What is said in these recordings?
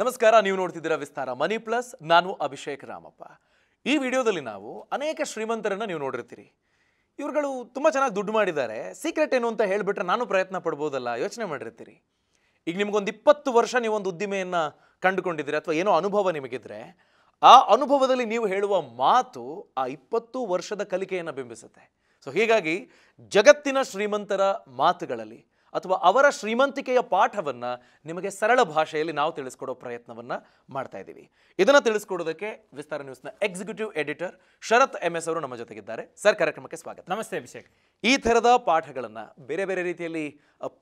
ನಮಸ್ಕಾರ ನೀವು ನೋಡ್ತಿದ್ದೀರಾ ವಿಸ್ತಾರ ಮನಿ ಪ್ಲಸ್ ನಾನು ಅಭಿಷೇಕ್ ರಾಮಪ್ಪ ಈ ವಿಡಿಯೋದಲ್ಲಿ ನಾವು ಅನೇಕ ಶ್ರೀಮಂತರನ್ನ ನೀವು ನೋಡಿರ್ತೀರಿ ಇವರುಗಳು ತುಂಬ ಚೆನ್ನಾಗಿ ದುಡ್ಡು ಮಾಡಿದ್ದಾರೆ ಸೀಕ್ರೆಟ್ ಏನು ಅಂತ ಹೇಳಿಬಿಟ್ರೆ ನಾನು ಪ್ರಯತ್ನ ಪಡ್ಬೋದಲ್ಲ ಯೋಚನೆ ಮಾಡಿರ್ತೀರಿ ಈಗ ನಿಮಗೊಂದು ಇಪ್ಪತ್ತು ವರ್ಷ ನೀವೊಂದು ಉದ್ದಿಮೆಯನ್ನು ಕಂಡುಕೊಂಡಿದ್ದೀರಿ ಅಥವಾ ಏನೋ ಅನುಭವ ನಿಮಗಿದ್ರೆ ಆ ಅನುಭವದಲ್ಲಿ ನೀವು ಹೇಳುವ ಮಾತು ಆ ಇಪ್ಪತ್ತು ವರ್ಷದ ಕಲಿಕೆಯನ್ನು ಬಿಂಬಿಸುತ್ತೆ ಸೊ ಹೀಗಾಗಿ ಜಗತ್ತಿನ ಶ್ರೀಮಂತರ ಮಾತುಗಳಲ್ಲಿ ಅಥವಾ ಅವರ ಶ್ರೀಮಂತಿಕೆಯ ಪಾಠವನ್ನು ನಿಮಗೆ ಸರಳ ಭಾಷೆಯಲ್ಲಿ ನಾವು ತಿಳಿಸ್ಕೊಡೋ ಪ್ರಯತ್ನವನ್ನು ಮಾಡ್ತಾ ಇದ್ದೀವಿ ಇದನ್ನು ತಿಳಿಸ್ಕೊಡೋದಕ್ಕೆ ವಿಸ್ತಾರ ನ್ಯೂಸ್ನ executive editor Sharath M S ಅವರು ನಮ್ಮ ಜೊತೆಗಿದ್ದಾರೆ ಸರ್ ಕಾರ್ಯಕ್ರಮಕ್ಕೆ ಸ್ವಾಗತ ನಮಸ್ತೆ ಅಭಿಷೇಕ್ ಈ ಥರದ ಪಾಠಗಳನ್ನು ಬೇರೆ ಬೇರೆ ರೀತಿಯಲ್ಲಿ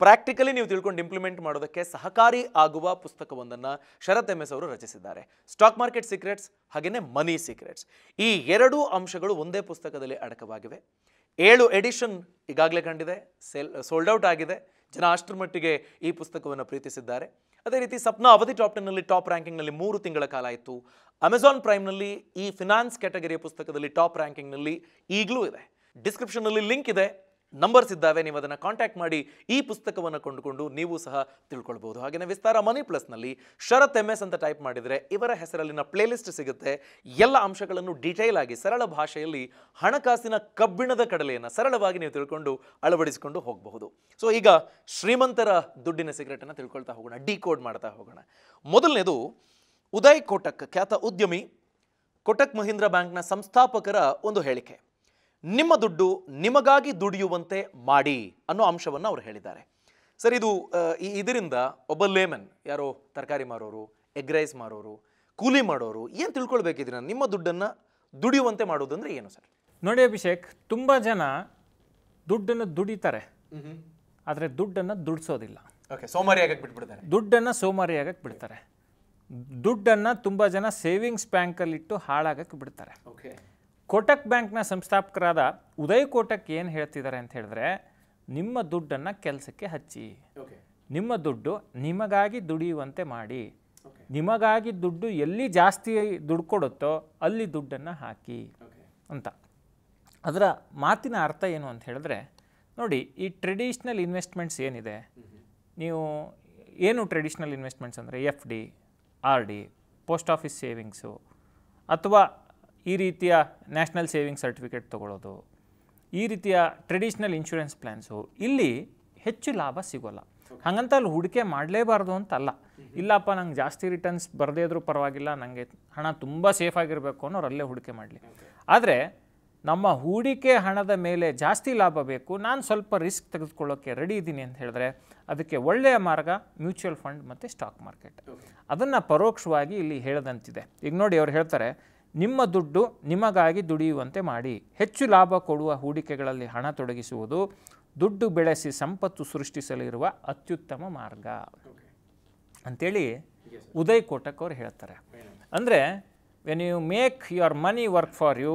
ಪ್ರಾಕ್ಟಿಕಲಿ ನೀವು ತಿಳ್ಕೊಂಡು ಇಂಪ್ಲಿಮೆಂಟ್ ಮಾಡೋದಕ್ಕೆ ಸಹಕಾರಿ ಆಗುವ ಪುಸ್ತಕವೊಂದನ್ನು ಶರತ್ ಎಂ ಎಸ್ ಅವರು ರಚಿಸಿದ್ದಾರೆ ಸ್ಟಾಕ್ ಮಾರ್ಕೆಟ್ ಸೀಕ್ರೆಟ್ಸ್ ಹಾಗೆಯೇ ಮನಿ ಸೀಕ್ರೆಟ್ಸ್ ಈ ಎರಡೂ ಅಂಶಗಳು ಒಂದೇ ಪುಸ್ತಕದಲ್ಲಿ ಅಡಕವಾಗಿವೆ ಏಳು ಎಡಿಷನ್ ಈಗಾಗಲೇ ಕಂಡಿದೆ ಸೆಲ್ ಸೋಲ್ಡ್ ಔಟ್ ಆಗಿದೆ ಜನ ಅಷ್ಟರ ಮಟ್ಟಿಗೆ ಈ ಪುಸ್ತಕವನ್ನು ಪ್ರೀತಿಸಿದ್ದಾರೆ ಅದೇ ರೀತಿ ಸಪ್ನ ಅವಧಿ ಟಾಪ್ ಟೆನ್ನಲ್ಲಿ ಟಾಪ್ ರ್ಯಾಂಕಿಂಗ್ನಲ್ಲಿ ಮೂರು ತಿಂಗಳ ಕಾಲ ಇತ್ತು ಅಮೆಝಾನ್ ಪ್ರೈಮ್ನಲ್ಲಿ ಈ ಫಿನಾನ್ಸ್ ಕ್ಯಾಟಗರಿಯ ಪುಸ್ತಕದಲ್ಲಿ ಟಾಪ್ ರ್ಯಾಂಕಿಂಗ್ನಲ್ಲಿ ಈಗಲೂ ಇದೆ ಡಿಸ್ಕ್ರಿಪ್ಷನ್ನಲ್ಲಿ ಲಿಂಕ್ ಇದೆ ನಂಬರ್ಸ್ ಇದ್ದಾವೆ ನೀವು ಅದನ್ನು ಕಾಂಟ್ಯಾಕ್ಟ್ ಮಾಡಿ ಈ ಪುಸ್ತಕವನ್ನು ಕೊಂಡುಕೊಂಡು ನೀವು ಸಹ ತಿಳ್ಕೊಳ್ಬೋದು ಹಾಗೆಯೇ ವಿಸ್ತಾರ ಮನಿ ಪ್ಲಸ್ನಲ್ಲಿ ಶರತ್ ಎಮ್ ಎಸ್ ಅಂತ ಟೈಪ್ ಮಾಡಿದರೆ ಇವರ ಹೆಸರಲ್ಲಿನ ಪ್ಲೇಲಿಸ್ಟ್ ಸಿಗುತ್ತೆ ಎಲ್ಲ ಅಂಶಗಳನ್ನು ಡೀಟೇಲ್ ಆಗಿ ಸರಳ ಭಾಷೆಯಲ್ಲಿ ಹಣಕಾಸಿನ ಕಬ್ಬಿಣದ ಕಡಲೆಯನ್ನು ಸರಳವಾಗಿ ನೀವು ತಿಳ್ಕೊಂಡು ಅಳವಡಿಸಿಕೊಂಡು ಹೋಗಬಹುದು ಸೊ ಈಗ ಶ್ರೀಮಂತರ ದುಡ್ಡಿನ ಸಿಗರೇಟನ್ನು ತಿಳ್ಕೊಳ್ತಾ ಹೋಗೋಣ ಡಿಕೋಡ್ ಮಾಡ್ತಾ ಹೋಗೋಣ ಮೊದಲನೇದು ಉದಯ್ ಕೋಟಕ್ ಖ್ಯಾತ ಉದ್ಯಮಿ ಕೋಟಕ್ ಮಹೀಂದ್ರ ಬ್ಯಾಂಕ್ನ ಸಂಸ್ಥಾಪಕರ ಒಂದು ಹೇಳಿಕೆ ನಿಮ್ಮ ದುಡ್ಡು ನಿಮಗಾಗಿ ದುಡಿಯುವಂತೆ ಮಾಡಿ ಅನ್ನೋ ಅಂಶವನ್ನು ಅವರು ಹೇಳಿದ್ದಾರೆ ಸರ್ ಇದು ಇದರಿಂದ ಒಬ್ಬ ಲೇಮನ್ ಯಾರೋ ತರಕಾರಿ ಮಾರೋರು ಎಗ್ ರೈಸ್ ಮಾರೋರು ಕೂಲಿ ಮಾಡೋರು ಏನು ತಿಳ್ಕೊಳ್ಬೇಕಿದ್ರೆ ನಿಮ್ಮ ದುಡ್ಡನ್ನು ದುಡಿಯುವಂತೆ ಮಾಡೋದಂದ್ರೆ ಏನು ಸರ್ ನೋಡಿ ಅಭಿಷೇಕ್ ತುಂಬ ಜನ ದುಡ್ಡನ್ನು ದುಡಿತಾರೆ ಆದರೆ ದುಡ್ಡನ್ನು ದುಡಿಸೋದಿಲ್ಲ ಓಕೆ ಸೋಮಾರಿಯಾಗಕ್ಕೆ ಬಿಟ್ಬಿಡ್ತಾರೆ ದುಡ್ಡನ್ನು ಸೋಮಾರಿಯಾಗಕ್ಕೆ ಬಿಡ್ತಾರೆ ದುಡ್ಡನ್ನು ತುಂಬ ಜನ ಸೇವಿಂಗ್ಸ್ ಬ್ಯಾಂಕಲ್ಲಿಟ್ಟು ಹಾಳಾಗಕ್ಕೆ ಬಿಡ್ತಾರೆ ಓಕೆ ಕೋಟಕ್ ಬ್ಯಾಂಕ್ನ ಸಂಸ್ಥಾಪಕರಾದ ಉದಯ್ ಕೋಟಕ್ ಏನು ಹೇಳ್ತಿದ್ದಾರೆ ಅಂತ ಹೇಳಿದ್ರೆ ನಿಮ್ಮ ದುಡ್ಡನ್ನು ಕೆಲಸಕ್ಕೆ ಹಚ್ಚಿ ನಿಮ್ಮ ದುಡ್ಡು ನಿಮಗಾಗಿ ದುಡಿಯುವಂತೆ ಮಾಡಿ ನಿಮಗಾಗಿ ದುಡ್ಡು ಎಲ್ಲಿ ಜಾಸ್ತಿ ದುಡ್ಡು ಕೊಡುತ್ತೋ ಅಲ್ಲಿ ದುಡ್ಡನ್ನು ಹಾಕಿ ಅಂತ ಅದರ ಮಾತಿನ ಅರ್ಥ ಏನು ಅಂತ ಹೇಳಿದ್ರೆ ನೋಡಿ ಈ ಟ್ರೆಡಿಷ್ನಲ್ ಇನ್ವೆಸ್ಟ್ಮೆಂಟ್ಸ್ ಏನಿದೆ ನೀವು ಏನು ಟ್ರೆಡಿಷ್ನಲ್ ಇನ್ವೆಸ್ಟ್ಮೆಂಟ್ಸ್ ಅಂದರೆ F D R D post office savings ಅಥವಾ ಈ ರೀತಿಯ ನ್ಯಾಷನಲ್ ಸೇವಿಂಗ್ ಸರ್ಟಿಫಿಕೇಟ್ ತೊಗೊಳ್ಳೋದು ಈ ರೀತಿಯ ಟ್ರೆಡಿಷ್ನಲ್ ಇನ್ಶೂರೆನ್ಸ್ ಪ್ಲ್ಯಾನ್ಸು ಇಲ್ಲಿ ಹೆಚ್ಚು ಲಾಭ ಸಿಗೋಲ್ಲ ಹಾಗಂತ ಅಲ್ಲಿ ಹೂಡಿಕೆ ಮಾಡಲೇಬಾರ್ದು ಅಂತಲ್ಲ ಇಲ್ಲಪ್ಪ ನಂಗೆ ಜಾಸ್ತಿ ರಿಟರ್ನ್ಸ್ ಬರದೇ ಇದ್ರೂ ಪರವಾಗಿಲ್ಲ ನನಗೆ ಹಣ ತುಂಬ ಸೇಫ್ ಆಗಿರಬೇಕು ಅನ್ನೋರು ಅಲ್ಲೇ ಹೂಡಿಕೆ ಮಾಡಲಿ ಆದರೆ ನಮ್ಮ ಹೂಡಿಕೆ ಹಣದ ಮೇಲೆ ಜಾಸ್ತಿ ಲಾಭ ಬೇಕು ನಾನು ಸ್ವಲ್ಪ ರಿಸ್ಕ್ ತೆಗೆದುಕೊಳ್ಳೋಕ್ಕೆ ರೆಡಿ ಇದ್ದೀನಿ ಅಂತ ಹೇಳಿದ್ರೆ ಅದಕ್ಕೆ ಒಳ್ಳೆಯ ಮಾರ್ಗ ಮ್ಯೂಚುವಲ್ ಫಂಡ್ ಮತ್ತು ಸ್ಟಾಕ್ ಮಾರ್ಕೆಟ್ ಅದನ್ನು ಪರೋಕ್ಷವಾಗಿ ಇಲ್ಲಿ ಹೇಳದಂತಿದೆ ಈಗ ನೋಡಿ ಅವ್ರು ಹೇಳ್ತಾರೆ ನಿಮ್ಮ ದುಡ್ಡು ನಿಮಗಾಗಿ ದುಡಿಯುವಂತೆ ಮಾಡಿ ಹೆಚ್ಚು ಲಾಭ ಕೊಡುವ ಹೂಡಿಕೆಗಳಲ್ಲಿ ಹಣ ತೊಡಗಿಸುವುದು ದುಡ್ಡು ಬೆಳೆಸಿ ಸಂಪತ್ತು ಸೃಷ್ಟಿಸಲಿರುವ ಅತ್ಯುತ್ತಮ ಮಾರ್ಗ ಅಂಥೇಳಿ ಉದಯ್ ಕೋಟಕ್ ಅವರು ಹೇಳ್ತಾರೆ ಅಂದರೆ when you make your money work for you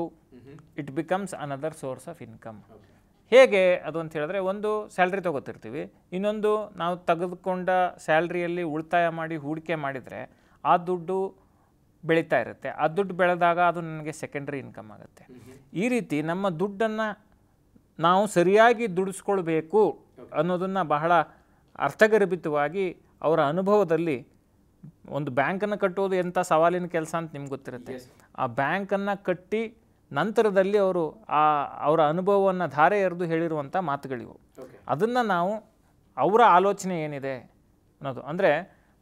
it becomes another source of income ಹೇಗೆ ಅದು ಅಂತ ಹೇಳಿದ್ರೆ ಒಂದು ಸ್ಯಾಲ್ರಿ ತೊಗೋತಿರ್ತೀವಿ ಇನ್ನೊಂದು ನಾವು ತೆಗೆದುಕೊಂಡ ಸ್ಯಾಲ್ರಿಯಲ್ಲಿ ಉಳಿತಾಯ ಮಾಡಿ ಹೂಡಿಕೆ ಮಾಡಿದರೆ ಆ ದುಡ್ಡು ಬೆಳೀತಾ ಇರುತ್ತೆ ಆ ದುಡ್ಡು ಬೆಳೆದಾಗ ಅದು ನನಗೆ ಸೆಕೆಂಡ್ರಿ ಇನ್ಕಮ್ ಆಗುತ್ತೆ ಈ ರೀತಿ ನಮ್ಮ ದುಡ್ಡನ್ನು ನಾವು ಸರಿಯಾಗಿ ದುಡಿಸ್ಕೊಳ್ಬೇಕು ಅನ್ನೋದನ್ನು ಬಹಳ ಅರ್ಥಗರ್ಭಿತವಾಗಿ ಅವರ ಅನುಭವದಲ್ಲಿ ಒಂದು ಬ್ಯಾಂಕನ್ನು ಕಟ್ಟೋದು ಎಂಥ ಸವಾಲಿನ ಕೆಲಸ ಅಂತ ನಿಮ್ಗೆ ಗೊತ್ತಿರುತ್ತೆ ಆ ಬ್ಯಾಂಕನ್ನು ಕಟ್ಟಿ ನಂತರದಲ್ಲಿ ಅವರು ಆ ಅವರ ಅನುಭವವನ್ನು ಧಾರೆ ಎರೆದು ಹೇಳಿರುವಂಥ ಮಾತುಗಳಿವು ಅದನ್ನು ನಾವು ಅವರ ಆಲೋಚನೆ ಏನಿದೆ ಅನ್ನೋದು ಅಂದರೆ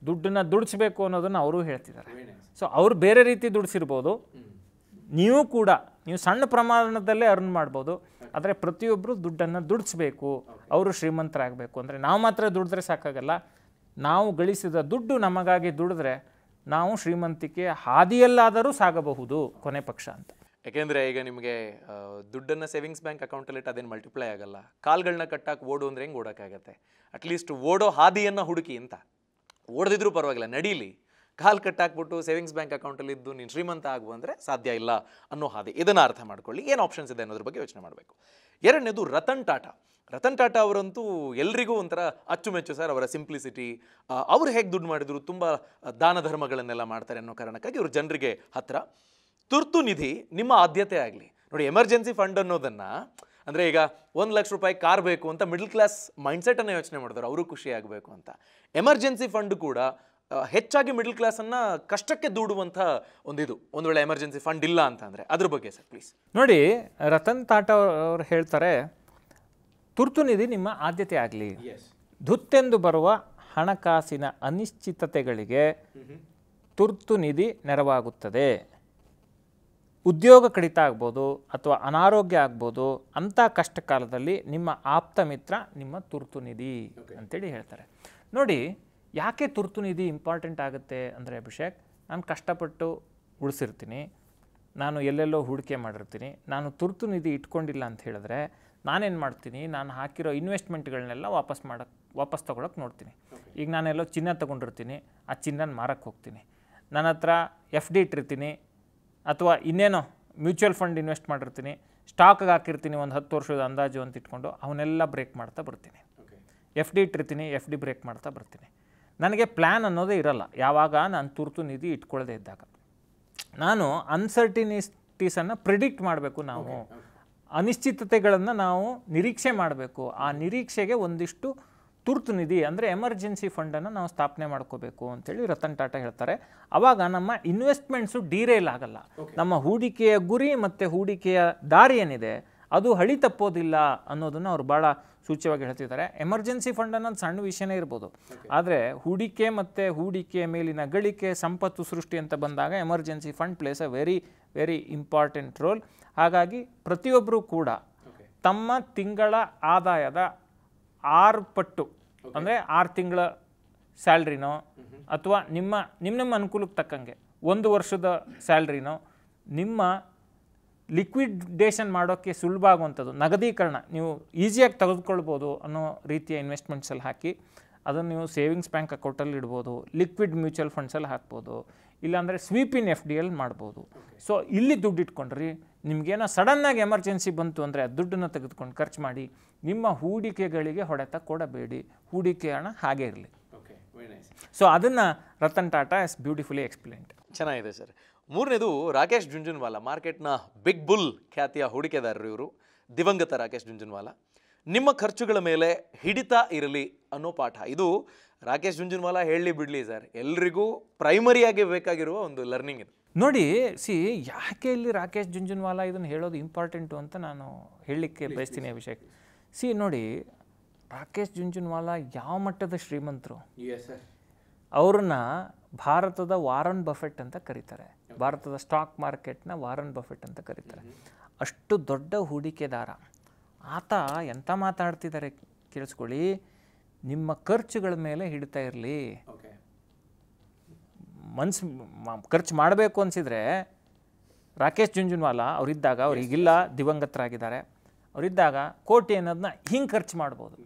ದುಡ್ಡನ್ನು ದುಡಿಸ್ಬೇಕು ಅನ್ನೋದನ್ನು ಅವರು ಹೇಳ್ತಿದ್ದಾರೆ ಸೊ ಅವ್ರು ಬೇರೆ ರೀತಿ ದುಡಿಸಿರ್ಬೋದು ನೀವು ಕೂಡ ನೀವು ಸಣ್ಣ ಪ್ರಮಾಣದಲ್ಲೇ ಅರ್ನ್ ಮಾಡ್ಬೋದು ಆದರೆ ಪ್ರತಿಯೊಬ್ಬರು ದುಡ್ಡನ್ನು ದುಡಿಸ್ಬೇಕು ಅವರು ಶ್ರೀಮಂತರಾಗಬೇಕು ಅಂದರೆ ನಾವು ಮಾತ್ರ ದುಡಿದ್ರೆ ಸಾಕಾಗಲ್ಲ ನಾವು ಗಳಿಸಿದ ದುಡ್ಡು ನಮಗಾಗಿ ದುಡಿದ್ರೆ ನಾವು ಶ್ರೀಮಂತಿಕೆ ಹಾದಿಯಲ್ಲಾದರೂ ಸಾಗಬಹುದು ಕೊನೆ ಪಕ್ಷ ಅಂತ ಯಾಕೆಂದರೆ ಈಗ ನಿಮಗೆ ದುಡ್ಡನ್ನು ಸೇವಿಂಗ್ಸ್ ಬ್ಯಾಂಕ್ ಅಕೌಂಟಲ್ಲಿ ಇಟ್ಟು ಅದೇನು ಮಲ್ಟಿಪ್ಲೈ ಆಗಲ್ಲ ಕಾಲ್ಗಳನ್ನ ಕಟ್ಟಾಕೆ ಓಡು ಅಂದರೆ ಹೆಂಗೆ ಓಡೋಕ್ಕಾಗತ್ತೆ ಅಟ್ಲೀಸ್ಟ್ ಓಡೋ ಹಾದಿಯನ್ನು ಹುಡುಕಿ ಅಂತ ಓಡದಿದ್ರೂ ಪರವಾಗಿಲ್ಲ ನಡೀಲಿ ಕಾಲು ಕಟ್ಟಾಕ್ಬಿಟ್ಟು ಸೇವಿಂಗ್ಸ್ ಬ್ಯಾಂಕ್ ಅಕೌಂಟಲ್ಲಿ ಇದ್ದು ನೀನು ಶ್ರೀಮಂತ ಆಗು ಅಂದರೆ ಸಾಧ್ಯ ಇಲ್ಲ ಅನ್ನೋ ಹಾದಿ ಇದನ್ನು ಅರ್ಥ ಮಾಡ್ಕೊಳ್ಳಿ ಏನು ಆಪ್ಷನ್ಸ್ ಇದೆ ಅನ್ನೋದ್ರ ಬಗ್ಗೆ ಯೋಚನೆ ಮಾಡಬೇಕು ಎರಡನೇದು ರತನ್ ಟಾಟಾ ರತನ್ ಟಾಟಾ ಅವರಂತೂ ಎಲ್ರಿಗೂ ಒಂಥರ ಅಚ್ಚುಮೆಚ್ಚು ಸರ್ ಅವರ ಸಿಂಪ್ಲಿಸಿಟಿ ಅವರು ಹೇಗೆ ದುಡ್ಡು ಮಾಡಿದ್ರು ತುಂಬ ದಾನ ಧರ್ಮಗಳನ್ನೆಲ್ಲ ಮಾಡ್ತಾರೆ ಅನ್ನೋ ಕಾರಣಕ್ಕಾಗಿ ಇವರು ಜನರಿಗೆ ಹತ್ತಿರ ತುರ್ತು ನಿಧಿ ನಿಮ್ಮ ಆದ್ಯತೆ ಆಗಲಿ ನೋಡಿ ಎಮರ್ಜೆನ್ಸಿ ಫಂಡ್ ಅನ್ನೋದನ್ನು ಅಂದರೆ ಈಗ ಒಂದು ಲಕ್ಷ ರೂಪಾಯಿ ಕಾರ್ ಬೇಕು ಅಂತ ಮಿಡ್ಲ್ ಕ್ಲಾಸ್ ಮೈಂಡ್ಸೆಟನ್ನು ಯೋಚನೆ ಮಾಡಿದ್ರು ಅವರು ಖುಷಿಯಾಗಬೇಕು ಅಂತ ಎಮರ್ಜೆನ್ಸಿ ಫಂಡ್ ಕೂಡ ಹೆಚ್ಚಾಗಿ ಮಿಡ್ಲ್ ಕ್ಲಾಸನ್ನು ಕಷ್ಟಕ್ಕೆ ದೂಡುವಂಥ ಒಂದಿದು ಒಂದು ವೇಳೆ ಎಮರ್ಜೆನ್ಸಿ ಫಂಡ್ ಇಲ್ಲ ಅಂತ ಅಂದರೆ ಅದ್ರ ಬಗ್ಗೆ ಸರ್ ಪ್ಲೀಸ್ ನೋಡಿ ರತನ್ ತಾಟ ಅವರು ಹೇಳ್ತಾರೆ ತುರ್ತು ನಿಧಿ ನಿಮ್ಮ ಆದ್ಯತೆ ಆಗಲಿ ಧುತ್ತೆಂದು ಬರುವ ಹಣಕಾಸಿನ ಅನಿಶ್ಚಿತತೆಗಳಿಗೆ ತುರ್ತು ನಿಧಿ ನೆರವಾಗುತ್ತದೆ ಉದ್ಯೋಗ ಕಡಿತ ಆಗ್ಬೋದು ಅಥವಾ ಅನಾರೋಗ್ಯ ಆಗ್ಬೋದು ಅಂಥ ಕಷ್ಟ ಕಾಲದಲ್ಲಿ ನಿಮ್ಮ ಆಪ್ತ ಮಿತ್ರ ನಿಮ್ಮ ತುರ್ತು ನಿಧಿ ಅಂತೇಳಿ ಹೇಳ್ತಾರೆ ನೋಡಿ ಯಾಕೆ ತುರ್ತು ನಿಧಿ ಇಂಪಾರ್ಟೆಂಟ್ ಆಗುತ್ತೆ ಅಂದರೆ ಅಭಿಷೇಕ್ ನಾನು ಕಷ್ಟಪಟ್ಟು ಉಳಿಸಿರ್ತೀನಿ ನಾನು ಎಲ್ಲೆಲ್ಲೋ ಹೂಡಿಕೆ ಮಾಡಿರ್ತೀನಿ ನಾನು ತುರ್ತು ನಿಧಿ ಇಟ್ಕೊಂಡಿಲ್ಲ ಅಂತ ಹೇಳಿದ್ರೆ ನಾನೇನು ಮಾಡ್ತೀನಿ ನಾನು ಹಾಕಿರೋ ಇನ್ವೆಸ್ಟ್ಮೆಂಟ್ಗಳನ್ನೆಲ್ಲ ವಾಪಸ್ ಮಾಡೋಕ್ಕೆ ವಾಪಸ್ ತೊಗೊಳಕ್ಕೆ ನೋಡ್ತೀನಿ ಈಗ ನಾನೆಲ್ಲೋ ಚಿನ್ನ ತೊಗೊಂಡಿರ್ತೀನಿ ಆ ಚಿನ್ನನ ಮಾರಕ್ಕೆ ಹೋಗ್ತೀನಿ ನನ್ನ ಹತ್ರ ಎಫ್ ಡಿ ಇಟ್ಟಿರ್ತೀನಿ ಅಥವಾ ಇನ್ನೇನೋ ಮ್ಯೂಚುವಲ್ ಫಂಡ್ ಇನ್ವೆಸ್ಟ್ ಮಾಡಿರ್ತೀನಿ ಸ್ಟಾಕ್ಗೆ ಹಾಕಿರ್ತೀನಿ ಒಂದು ಹತ್ತು ವರ್ಷದ ಅಂದಾಜು ಅಂತ ಇಟ್ಕೊಂಡು ಅವನ್ನೆಲ್ಲ ಬ್ರೇಕ್ ಮಾಡ್ತಾ ಬರ್ತೀನಿ ಎಫ್ ಡಿ ಇಟ್ಟಿರ್ತೀನಿ ಎಫ್ ಡಿ ಬ್ರೇಕ್ ಮಾಡ್ತಾ ಬರ್ತೀನಿ ನನಗೆ ಪ್ಲ್ಯಾನ್ ಅನ್ನೋದೇ ಇರಲ್ಲ ಯಾವಾಗ ನಾನು ತುರ್ತು ನಿಧಿ ಇಟ್ಕೊಳ್ಳದೆ ಇದ್ದಾಗ ನಾನು ಅನ್ಸರ್ಟಿನಿಟೀಸನ್ನು ಪ್ರಿಡಿಕ್ಟ್ ಮಾಡಬೇಕು ನಾವು ಅನಿಶ್ಚಿತತೆಗಳನ್ನು ನಾವು ನಿರೀಕ್ಷೆ ಮಾಡಬೇಕು ಆ ನಿರೀಕ್ಷೆಗೆ ಒಂದಿಷ್ಟು ತುರ್ತು ನಿಧಿ ಅಂದರೆ ಎಮರ್ಜೆನ್ಸಿ ಫಂಡನ್ನು ನಾವು ಸ್ಥಾಪನೆ ಮಾಡ್ಕೋಬೇಕು ಅಂತೇಳಿ ರತನ್ ಟಾಟಾ ಹೇಳ್ತಾರೆ ಆವಾಗ ನಮ್ಮ ಇನ್ವೆಸ್ಟ್ಮೆಂಟ್ಸು ಡೀರೇಲ್ ಆಗಲ್ಲ ನಮ್ಮ ಹೂಡಿಕೆಯ ಗುರಿ ಮತ್ತು ಹೂಡಿಕೆಯ ದಾರಿ ಏನಿದೆ ಅದು ಹಳಿ ತಪ್ಪೋದಿಲ್ಲ ಅನ್ನೋದನ್ನು ಅವರು ಭಾಳ ಸೂಚ್ಯವಾಗಿ ಹೇಳ್ತಿದ್ದಾರೆ ಎಮರ್ಜೆನ್ಸಿ ಫಂಡ್ ಅನ್ನೋದು ಸಣ್ಣ ವಿಷಯನೇ ಇರ್ಬೋದು ಆದರೆ ಹೂಡಿಕೆ ಮತ್ತು ಹೂಡಿಕೆಯ ಮೇಲಿನ ಗಳಿಕೆ ಸಂಪತ್ತು ಸೃಷ್ಟಿ ಅಂತ ಬಂದಾಗ emergency fund plays a very very important role ಹಾಗಾಗಿ ಪ್ರತಿಯೊಬ್ಬರೂ ಕೂಡ ತಮ್ಮ ತಿಂಗಳ ಆದಾಯದ ಆರು ಪಟ್ಟು ಅಂದರೆ ಆರು ತಿಂಗಳ ಸ್ಯಾಲ್ರಿನೋ ಅಥವಾ ನಿಮ್ಮ ನಿಮ್ಮ ನಿಮ್ಮ ಅನುಕೂಲಕ್ಕೆ ತಕ್ಕಂಗೆ ಒಂದು ವರ್ಷದ ಸ್ಯಾಲ್ರಿನೋ ನಿಮ್ಮ ಲಿಕ್ವಿಡೇಷನ್ ಮಾಡೋಕ್ಕೆ ಸುಲಭ ಆಗುವಂಥದ್ದು ನಗದೀಕರಣ ನೀವು ಈಸಿಯಾಗಿ ತೆಗೆದುಕೊಳ್ಬೋದು ಅನ್ನೋ ರೀತಿಯ ಇನ್ವೆಸ್ಟ್ಮೆಂಟ್ಸಲ್ಲಿ ಹಾಕಿ ಅದನ್ನು ನೀವು ಸೇವಿಂಗ್ಸ್ ಬ್ಯಾಂಕ್ ಅಕೌಂಟಲ್ಲಿ ಇಡ್ಬೋದು ಲಿಕ್ವಿಡ್ ಮ್ಯೂಚುವಲ್ ಫಂಡ್ಸಲ್ಲಿ ಹಾಕ್ಬೋದು ಇಲ್ಲಾಂದರೆ sweep in F D L ಮಾಡ್ಬೋದು ಸೊ ಇಲ್ಲಿ ದುಡ್ಡು ಇಟ್ಕೊಂಡ್ರಿ ನಿಮಗೇನೋ ಸಡನ್ನಾಗಿ ಎಮರ್ಜೆನ್ಸಿ ಬಂತು ಅಂದರೆ ಆ ದುಡ್ಡನ್ನು ತೆಗೆದುಕೊಂಡು ಖರ್ಚು ಮಾಡಿ ನಿಮ್ಮ ಹೂಡಿಕೆಗಳಿಗೆ ಹೊಡೆತ ಕೊಡಬೇಡಿ ಹೂಡಿಕೆ ಹಣ ಹಾಗೆ ಇರಲಿ ಸೊ ಅದನ್ನು Ratan Tata is beautifully explain ಚೆನ್ನಾಗಿದೆ ಸರ್ ಮೂರನೇದು ರಾಕೇಶ್ ಜುಂಜುನ್ವಾಲಾ ಮಾರ್ಕೆಟ್ನ ಬಿಗ್ ಬುಲ್ ಖ್ಯಾತಿಯ ಹೂಡಿಕೆದಾರರು ಇವರು ದಿವಂಗತ ರಾಕೇಶ್ ಜುಂಜುನ್ವಾಲಾ ನಿಮ್ಮ ಖರ್ಚುಗಳ ಮೇಲೆ ಹಿಡಿತ ಇರಲಿ ಅನ್ನೋ ಪಾಠ ಇದು ರಾಕೇಶ್ ಜುಂಜುನ್ವಾಲಾ ಹೇಳಿ ಬಿಡಲಿ ಸರ್ ಎಲ್ರಿಗೂ ಪ್ರೈಮರಿಯಾಗಿ ಬೇಕಾಗಿರುವ ಒಂದು ಲರ್ನಿಂಗ್ ಇದು ನೋಡಿ ಸಿ ಯಾಕೆ ಇಲ್ಲಿ ರಾಕೇಶ್ ಜುಂಜುನ್ವಾಲಾ ಇದನ್ನು ಹೇಳೋದು ಇಂಪಾರ್ಟೆಂಟು ಅಂತ ನಾನು ಹೇಳಲಿಕ್ಕೆ ಬಯಸ್ತೀನಿ ಅಭಿಷೇಕ್ ಸಿ ನೋಡಿ ರಾಕೇಶ್ ಜುಂಜುನ್ವಾಲಾ ಯಾವ ಮಟ್ಟದ ಶ್ರೀಮಂತರು ಅವ್ರನ್ನ ಭಾರತದ ವಾರನ್ ಬಫೆಟ್ ಅಂತ ಕರೀತಾರೆ ಭಾರತದ ಸ್ಟಾಕ್ ಮಾರ್ಕೆಟ್ನ ವಾರನ್ ಬಫೆಟ್ ಅಂತ ಕರೀತಾರೆ ಅಷ್ಟು ದೊಡ್ಡ ಹೂಡಿಕೆದಾರ ಆತ ಎಂಥ ಮಾತಾಡ್ತಿದ್ದಾರೆ ಕೇಳಿಸ್ಕೊಳ್ಳಿ ನಿಮ್ಮ ಖರ್ಚುಗಳ ಮೇಲೆ ಹಿಡಿತಾ ಇರಲಿ ಮನ್ಸು ಖರ್ಚು ಮಾಡಬೇಕು ಅನಿಸಿದರೆ ರಾಕೇಶ್ ಜುಂಜುನ್ವಾಲಾ ಅವರಿದ್ದಾಗ ಅವ್ರಿಗಿಲ್ಲ ದಿವಂಗತರಾಗಿದ್ದಾರೆ ಅವರಿದ್ದಾಗ ಕೋಟಿ ಅನ್ನೋದನ್ನ ಹಿಂಗೆ ಖರ್ಚು ಮಾಡ್ಬೋದು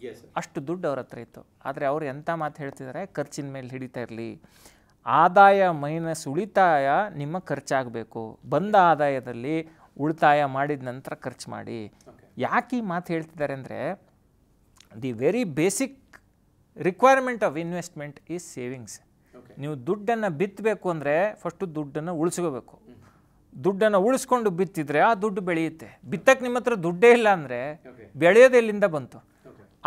ಅಷ್ಟು ದುಡ್ಡು ಅವ್ರ ಹತ್ರ ಇತ್ತು ಆದರೆ ಅವ್ರು ಎಂಥ ಮಾತು ಹೇಳ್ತಿದ್ದಾರೆ ಖರ್ಚಿನ ಮೇಲೆ ಹಿಡಿತಾ ಇರಲಿ ಆದಾಯ ಮೈನಸ್ ಉಳಿತಾಯ ನಿಮ್ಮ ಖರ್ಚಾಗಬೇಕು ಬಂದ ಆದಾಯದಲ್ಲಿ ಉಳಿತಾಯ ಮಾಡಿದ ನಂತರ ಖರ್ಚು ಮಾಡಿ ಯಾಕೆ ಈ ಮಾತು ಹೇಳ್ತಿದ್ದಾರೆ ಅಂದರೆ the very basic requirement of investment is savings ನೀವು ದುಡ್ಡನ್ನು ಬಿತ್ತಬೇಕು ಅಂದರೆ ಫಸ್ಟು ದುಡ್ಡನ್ನು ಉಳಿಸ್ಕೋಬೇಕು ದುಡ್ಡನ್ನು ಉಳಿಸ್ಕೊಂಡು ಬಿತ್ತಿದ್ರೆ ಆ ದುಡ್ಡು ಬೆಳೆಯುತ್ತೆ ಬಿತ್ತಕ್ಕೆ ನಿಮ್ಮ ಹತ್ರ ದುಡ್ಡೇ ಇಲ್ಲ ಅಂದರೆ ಬೆಳೆಯೋದು ಎಲ್ಲಿಂದ ಬಂತು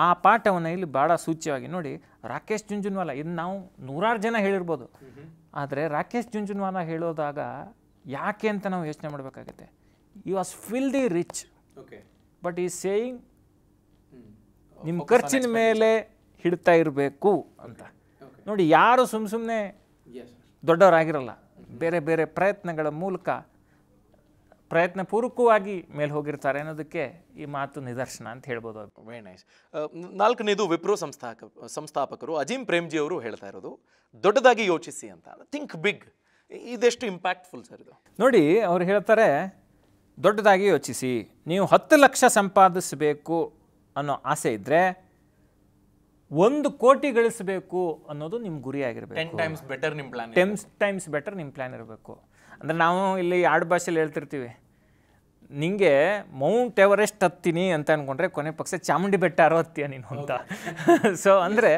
ಆ ಪಾಠವನ್ನು ಇಲ್ಲಿ ಭಾಳ ಸೂಚ್ಯವಾಗಿ ನೋಡಿ ರಾಕೇಶ್ ಜುಂಜುನ್ವಾಲ ಇದು ನಾವು ನೂರಾರು ಜನ ಹೇಳಿರ್ಬೋದು ಆದರೆ ರಾಕೇಶ್ ಜುಂಜುನ್ವಾನ ಹೇಳೋದಾಗ ಯಾಕೆ ಅಂತ ನಾವು ಯೋಚನೆ ಮಾಡಬೇಕಾಗತ್ತೆ you was fill the rich but ಈ ಸೇಯಿಂಗ್ ನಿಮ್ಮ ಖರ್ಚಿನ ಮೇಲೆ ಹಿಡ್ತಾ ಇರಬೇಕು ಅಂತ ನೋಡಿ ಯಾರು ಸುಮ್ಮ ಸುಮ್ಮನೆ ದೊಡ್ಡವರಾಗಿರಲ್ಲ ಬೇರೆ ಬೇರೆ ಪ್ರಯತ್ನಗಳ ಮೂಲಕ ಪ್ರಯತ್ನ ಪೂರ್ವಕವಾಗಿ ಮೇಲೆ ಹೋಗಿರ್ತಾರೆ ಅನ್ನೋದಕ್ಕೆ ಈ ಮಾತು ನಿದರ್ಶನ ಅಂತ ಹೇಳ್ಬೋದು ವೆರಿ ನೈಸ್ ನಾಲ್ಕನೇದು ವಿಪ್ರೋ ಸಂಸ್ಥಾಕ ಸಂಸ್ಥಾಪಕರು ಅಜೀಂ ಪ್ರೇಮ್ಜಿ ಅವರು ಹೇಳ್ತಾ ಇರೋದು ದೊಡ್ಡದಾಗಿ ಯೋಚಿಸಿ ಅಂತ ಥಿಂಕ್ ಬಿಗ್ ಇದೆಷ್ಟು ಇಂಪ್ಯಾಕ್ಟ್ಫುಲ್ ಸರ್ ಇದು ನೋಡಿ ಅವ್ರು ಹೇಳ್ತಾರೆ ದೊಡ್ಡದಾಗಿ ಯೋಚಿಸಿ ನೀವು ಹತ್ತು ಲಕ್ಷ ಸಂಪಾದಿಸಬೇಕು ಅನ್ನೋ ಆಸೆ ಇದ್ದರೆ ಒಂದು ಕೋಟಿ ಗಳಿಸಬೇಕು ಅನ್ನೋದು ನಿಮ್ಮ ಗುರಿಯಾಗಿರಬೇಕು ಟೆನ್ ಟೈಮ್ಸ್ ಬೆಟರ್ ನಿಮ್ಮ ಪ್ಲಾನ್ ಟೆನ್ ಟೈಮ್ಸ್ ಬೆಟರ್ ನಿಮ್ಮ ಪ್ಲ್ಯಾನ್ ಇರಬೇಕು ಅಂದರೆ ನಾವು ಇಲ್ಲಿ ಆಡು ಭಾಷೆಯಲ್ಲಿ ಹೇಳ್ತಿರ್ತೀವಿ ನಿಂಗೆ ಮೌಂಟ್ ಎವರೆಸ್ಟ್ ಹತ್ತೀನಿ ಅಂತ ಅಂದ್ಕೊಂಡ್ರೆ ಕೊನೆ ಪಕ್ಷ ಚಾಮುಂಡಿ ಬೆಟ್ಟ ಅರೋ ನೀನು ಅಂತ ಸೊ ಅಂದರೆ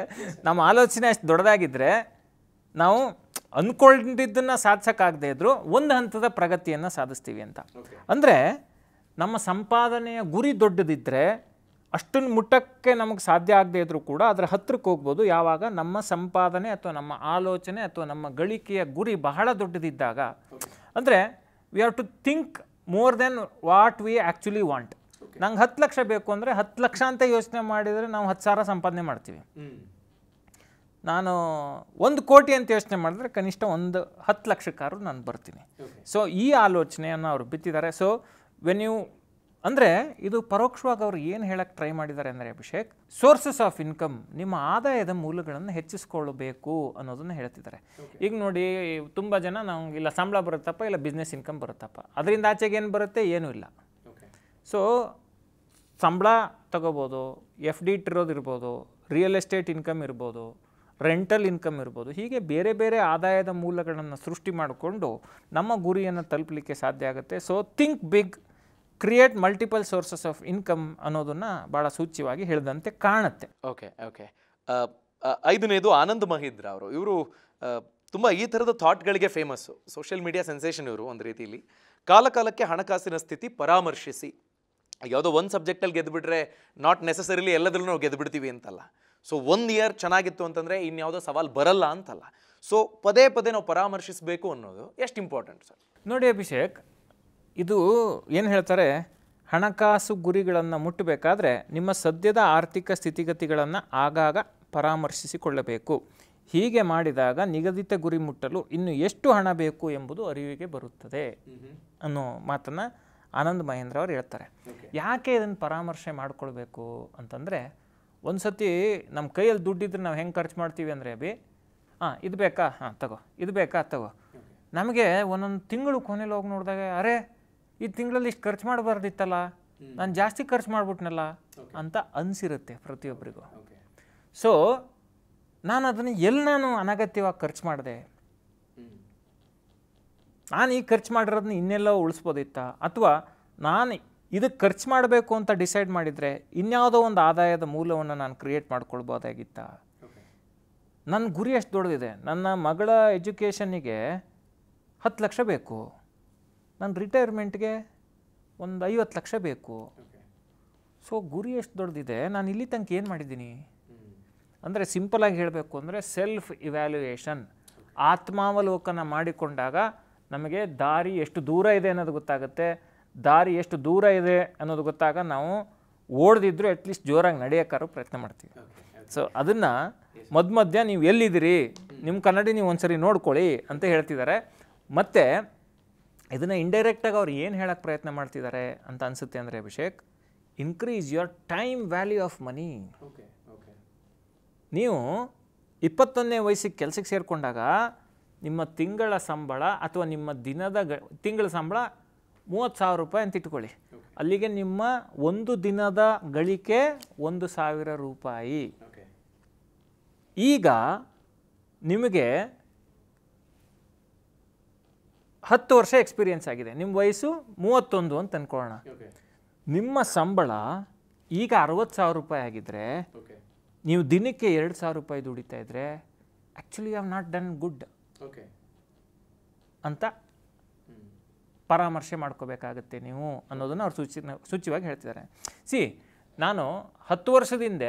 ನಮ್ಮ ಆಲೋಚನೆ ಅಷ್ಟು ದೊಡ್ಡದಾಗಿದ್ದರೆ ನಾವು ಅಂದ್ಕೊಂಡಿದ್ದನ್ನು ಸಾಧಿಸೋಕ್ಕಾಗದೇ ಇದ್ದರೂ ಒಂದು ಹಂತದ ಪ್ರಗತಿಯನ್ನು ಸಾಧಿಸ್ತೀವಿ ಅಂತ ಅಂದರೆ ನಮ್ಮ ಸಂಪಾದನೆಯ ಗುರಿ ದೊಡ್ಡದಿದ್ದರೆ ಅಷ್ಟನ್ನು ಮುಟ್ಟಕ್ಕೆ ನಮಗೆ ಸಾಧ್ಯ ಆಗದೇ ಇದ್ದರೂ ಕೂಡ ಅದರ ಹತ್ತಿರಕ್ಕೆ ಹೋಗ್ಬೋದು ಯಾವಾಗ ನಮ್ಮ ಸಂಪಾದನೆ ಅಥವಾ ನಮ್ಮ ಆಲೋಚನೆ ಅಥವಾ ನಮ್ಮ ಗಳಿಕೆಯ ಗುರಿ ಬಹಳ ದೊಡ್ಡದಿದ್ದಾಗ ಅಂದರೆ we have to think more than what we actually want ನಂಗೆ ಹತ್ತು ಲಕ್ಷ ಬೇಕು ಅಂದರೆ ಹತ್ತು ಲಕ್ಷ ಅಂತ ಯೋಚನೆ ಮಾಡಿದರೆ ನಾವು ಹತ್ತು ಸಾವಿರ ಸಂಪಾದನೆ ಮಾಡ್ತೀವಿ ನಾನು ಒಂದು ಕೋಟಿ ಅಂತ ಯೋಚನೆ ಮಾಡಿದ್ರೆ ಕನಿಷ್ಠ ಒಂದು ಹತ್ತು ಕಾರು ನಾನು ಬರ್ತೀನಿ ಸೊ ಈ ಆಲೋಚನೆಯನ್ನು ಅವರು ಬಿತ್ತಿದ್ದಾರೆ ಸೊ ವೆನ್ ಯು ಅಂದರೆ ಇದು ಪರೋಕ್ಷವಾಗಿ ಅವರು ಏನು ಹೇಳಕ್ಕೆ ಟ್ರೈ ಮಾಡಿದ್ದಾರೆ ಅಂದರೆ ಅಭಿಷೇಕ್ ಸೋರ್ಸಸ್ ಆಫ್ ಇನ್ಕಮ್ ನಿಮ್ಮ ಆದಾಯದ ಮೂಲಗಳನ್ನು ಹೆಚ್ಚಿಸ್ಕೊಳ್ಳಬೇಕು ಅನ್ನೋದನ್ನು ಹೇಳ್ತಿದ್ದಾರೆ ಈಗ ನೋಡಿ ತುಂಬ ಜನ ನಾವು ಇಲ್ಲ ಸಂಬಳ ಬರುತ್ತಪ್ಪ ಇಲ್ಲ ಬಿಸ್ನೆಸ್ ಇನ್ಕಮ್ ಬರುತ್ತಪ್ಪ ಅದರಿಂದ ಆಚೆಗೆ ಏನು ಬರುತ್ತೆ ಏನೂ ಇಲ್ಲ ಸೊ ಸಂಬಳ ತಗೋಬೋದು ಎಫ್ ಡಿ ಇಟ್ಟಿರೋದು ರಿಯಲ್ ಎಸ್ಟೇಟ್ ಇನ್ಕಮ್ ಇರ್ಬೋದು ರೆಂಟಲ್ ಇನ್ಕಮ್ ಇರ್ಬೋದು ಹೀಗೆ ಬೇರೆ ಬೇರೆ ಆದಾಯದ ಮೂಲಗಳನ್ನು ಸೃಷ್ಟಿ ಮಾಡಿಕೊಂಡು ನಮ್ಮ ಗುರಿಯನ್ನು ತಲುಪಲಿಕ್ಕೆ ಸಾಧ್ಯ ಆಗುತ್ತೆ so think big create multiple sources of income ಅನ್ನೋದನ್ನು ಭಾಳ ಸೂಚ್ಯವಾಗಿ ಹೇಳಿದಂತೆ ಕಾಣುತ್ತೆ ಓಕೆ ಓಕೆ ಐದನೇದು ಆನಂದ್ ಮಹೇಂದ್ರ ಅವರು ಇವರು ತುಂಬ ಈ ಥರದ ಥಾಟ್ಗಳಿಗೆ ಫೇಮಸ್ಸು ಸೋಷಿಯಲ್ ಮೀಡಿಯಾ ಸೆನ್ಸೇಷನ್ ಇವರು ಒಂದು ರೀತಿಯಲ್ಲಿ ಕಾಲಕಾಲಕ್ಕೆ ಹಣಕಾಸಿನ ಸ್ಥಿತಿ ಪರಾಮರ್ಶಿಸಿ ಯಾವುದೋ ಒಂದು ಸಬ್ಜೆಕ್ಟಲ್ಲಿ ಗೆದ್ದುಬಿಟ್ರೆ ನಾಟ್ ನೆಸಸರಿಲಿ ಎಲ್ಲದರಲ್ಲೂ ನಾವು ಗೆದ್ದುಬಿಡ್ತೀವಿ ಅಂತಲ್ಲ ಸೊ ಒಂದು ಇಯರ್ ಚೆನ್ನಾಗಿತ್ತು ಅಂತಂದರೆ ಇನ್ಯಾವುದೋ ಸವಾಲು ಬರಲ್ಲ ಅಂತಲ್ಲ ಸೊ ಪದೇ ಪದೇ ನಾವು ಪರಾಮರ್ಶಿಸಬೇಕು ಅನ್ನೋದು ಎಷ್ಟು ಇಂಪಾರ್ಟೆಂಟ್ ಸರ್ ನೋಡಿ ಅಭಿಷೇಕ್ ಇದು ಏನು ಹೇಳ್ತಾರೆ ಹಣಕಾಸು ಗುರಿಗಳನ್ನು ಮುಟ್ಟಬೇಕಾದ್ರೆ ನಿಮ್ಮ ಸದ್ಯದ ಆರ್ಥಿಕ ಸ್ಥಿತಿಗತಿಗಳನ್ನು ಆಗಾಗ ಪರಾಮರ್ಶಿಸಿಕೊಳ್ಳಬೇಕು ಹೀಗೆ ಮಾಡಿದಾಗ ನಿಗದಿತ ಗುರಿ ಮುಟ್ಟಲು ಇನ್ನು ಎಷ್ಟು ಹಣ ಬೇಕು ಎಂಬುದು ಅರಿವಿಗೆ ಬರುತ್ತದೆ ಅನ್ನೋ ಮಾತನ್ನು ಆನಂದ್ ಮಹೇಂದ್ರ ಅವರು ಹೇಳ್ತಾರೆ ಯಾಕೆ ಇದನ್ನು ಪರಾಮರ್ಶೆ ಮಾಡಿಕೊಳ್ಬೇಕು ಅಂತಂದರೆ ಒಂದು ಸತಿ ನಮ್ಮ ಕೈಯಲ್ಲಿ ದುಡ್ಡಿದ್ರೆ ನಾವು ಹೆಂಗೆ ಖರ್ಚು ಮಾಡ್ತೀವಿ ಅಂದರೆ ಬಿ ಹಾಂ ಇದು ಬೇಕಾ ಹಾಂ ತಗೋ ಇದು ಬೇಕಾ ತಗೋ ನಮಗೆ ಒಂದೊಂದು ತಿಂಗಳು ಕೊನೆಯಲ್ಲಿ ಹೋಗಿ ನೋಡಿದಾಗ ಅರೆ ಈ ತಿಂಗಳಲ್ಲಿ ಇಷ್ಟು ಖರ್ಚು ಮಾಡಬಾರ್ದಿತ್ತಲ್ಲ ನಾನು ಜಾಸ್ತಿ ಖರ್ಚು ಮಾಡ್ಬಿಟ್ನಲ್ಲ ಅಂತ ಅನಿಸಿರುತ್ತೆ ಪ್ರತಿಯೊಬ್ಬರಿಗೂ ಸೊ ನಾನು ಅದನ್ನು ಎಲ್ಲಿ ನಾನು ಅನಗತ್ಯವಾಗಿ ಖರ್ಚು ಮಾಡಿದೆ ನಾನು ಈ ಖರ್ಚು ಮಾಡಿರೋದನ್ನ ಇನ್ನೆಲ್ಲೋ ಉಳಿಸ್ಬೋದಿತ್ತ ಅಥವಾ ನಾನು ಇದಕ್ಕೆ ಖರ್ಚು ಮಾಡಬೇಕು ಅಂತ ಡಿಸೈಡ್ ಮಾಡಿದರೆ ಇನ್ಯಾವುದೋ ಒಂದು ಆದಾಯದ ಮೂಲವನ್ನು ನಾನು ಕ್ರಿಯೇಟ್ ಮಾಡ್ಕೊಳ್ಬೋದಾಗಿತ್ತ ನನ್ನ ಗುರಿ ಎಷ್ಟು ದೊಡ್ಡದಿದೆ ನನ್ನ ಮಗಳ ಎಜುಕೇಷನಿಗೆ ಹತ್ತು ಲಕ್ಷ ಬೇಕು ನನ್ನ ರಿಟೈರ್ಮೆಂಟ್ಗೆ ಒಂದು ಐವತ್ತು ಲಕ್ಷ ಬೇಕು ಸೊ ಗುರಿ ಎಷ್ಟು ದೊಡ್ಡದಿದೆ ನಾನು ಇಲ್ಲಿ ತನಕ ಏನು ಮಾಡಿದ್ದೀನಿ ಅಂದರೆ ಸಿಂಪಲಾಗಿ ಹೇಳಬೇಕು ಅಂದರೆ ಸೆಲ್ಫ್ ಇವ್ಯಾಲ್ಯೂಯೇಷನ್ ಆತ್ಮಾವಲೋಕನ ಮಾಡಿಕೊಂಡಾಗ ನಮಗೆ ದಾರಿ ಎಷ್ಟು ದೂರ ಇದೆ ಅನ್ನೋದು ಗೊತ್ತಾಗುತ್ತೆ ದಾರಿ ಎಷ್ಟು ದೂರ ಇದೆ ಅನ್ನೋದು ಗೊತ್ತಾಗ ನಾವು ಓಡ್ದಿದ್ರೂ ಅಟ್ಲೀಸ್ಟ್ ಜೋರಾಗಿ ನಡೆಯೋಕ್ಕಾರು ಪ್ರಯತ್ನ ಮಾಡ್ತೀವಿ ಸೊ ಅದನ್ನು ಮಧ್ಯ ನೀವು ಎಲ್ಲಿದ್ದೀರಿ ನಿಮ್ಮ ಕನ್ನಡಿ ನೀವು ಒಂದ್ಸರಿ ನೋಡ್ಕೊಳ್ಳಿ ಅಂತ ಹೇಳ್ತಿದ್ದಾರೆ ಮತ್ತು ಇದನ್ನು ಇಂಡೈರೆಕ್ಟಾಗಿ ಅವ್ರು ಏನು ಹೇಳೋಕ್ಕೆ ಪ್ರಯತ್ನ ಮಾಡ್ತಿದ್ದಾರೆ ಅಂತ ಅನಿಸುತ್ತೆ ಅಂದರೆ Abhishek increase your time value of money ನೀವು ಇಪ್ಪತ್ತೊಂದನೇ ವಯಸ್ಸಿಗೆ ಕೆಲಸಕ್ಕೆ ಸೇರಿಕೊಂಡಾಗ ನಿಮ್ಮ ತಿಂಗಳ ಸಂಬಳ ಅಥವಾ ನಿಮ್ಮ ದಿನದ ಗ ತಿಂಗಳ ಸಂಬಳ ಮೂವತ್ತು ಸಾವಿರ ರೂಪಾಯಿ ಅಂತ ಇಟ್ಕೊಳ್ಳಿ ಅಲ್ಲಿಗೆ ನಿಮ್ಮ ಒಂದು ದಿನದ ಗಳಿಕೆ ಒಂದು ಸಾವಿರ ರೂಪಾಯಿ ಈಗ ನಿಮಗೆ ಹತ್ತು ವರ್ಷ ಎಕ್ಸ್ಪೀರಿಯೆನ್ಸ್ ಆಗಿದೆ ನಿಮ್ಮ ವಯಸ್ಸು ಮೂವತ್ತೊಂದು ಅಂತ ಅನ್ಕೊಳ್ಳೋಣ ನಿಮ್ಮ ಸಂಬಳ ಈಗ ಅರವತ್ತು ಸಾವಿರ ರೂಪಾಯಿ ಆಗಿದ್ದರೆ ನೀವು ದಿನಕ್ಕೆ ಎರಡು ಸಾವಿರ ರೂಪಾಯಿ ದುಡಿತಾ ಇದ್ದರೆ actually have not done good ಅಂತ ಪರಾಮರ್ಶೆ ಮಾಡ್ಕೋಬೇಕಾಗತ್ತೆ ನೀವು ಅನ್ನೋದನ್ನು ಅವ್ರು ಸೂಚಿ ಸೂಚಿವಾಗಿ ಹೇಳ್ತಿದ್ದಾರೆ ಸಿ ನಾನು ಹತ್ತು ವರ್ಷದಿಂದ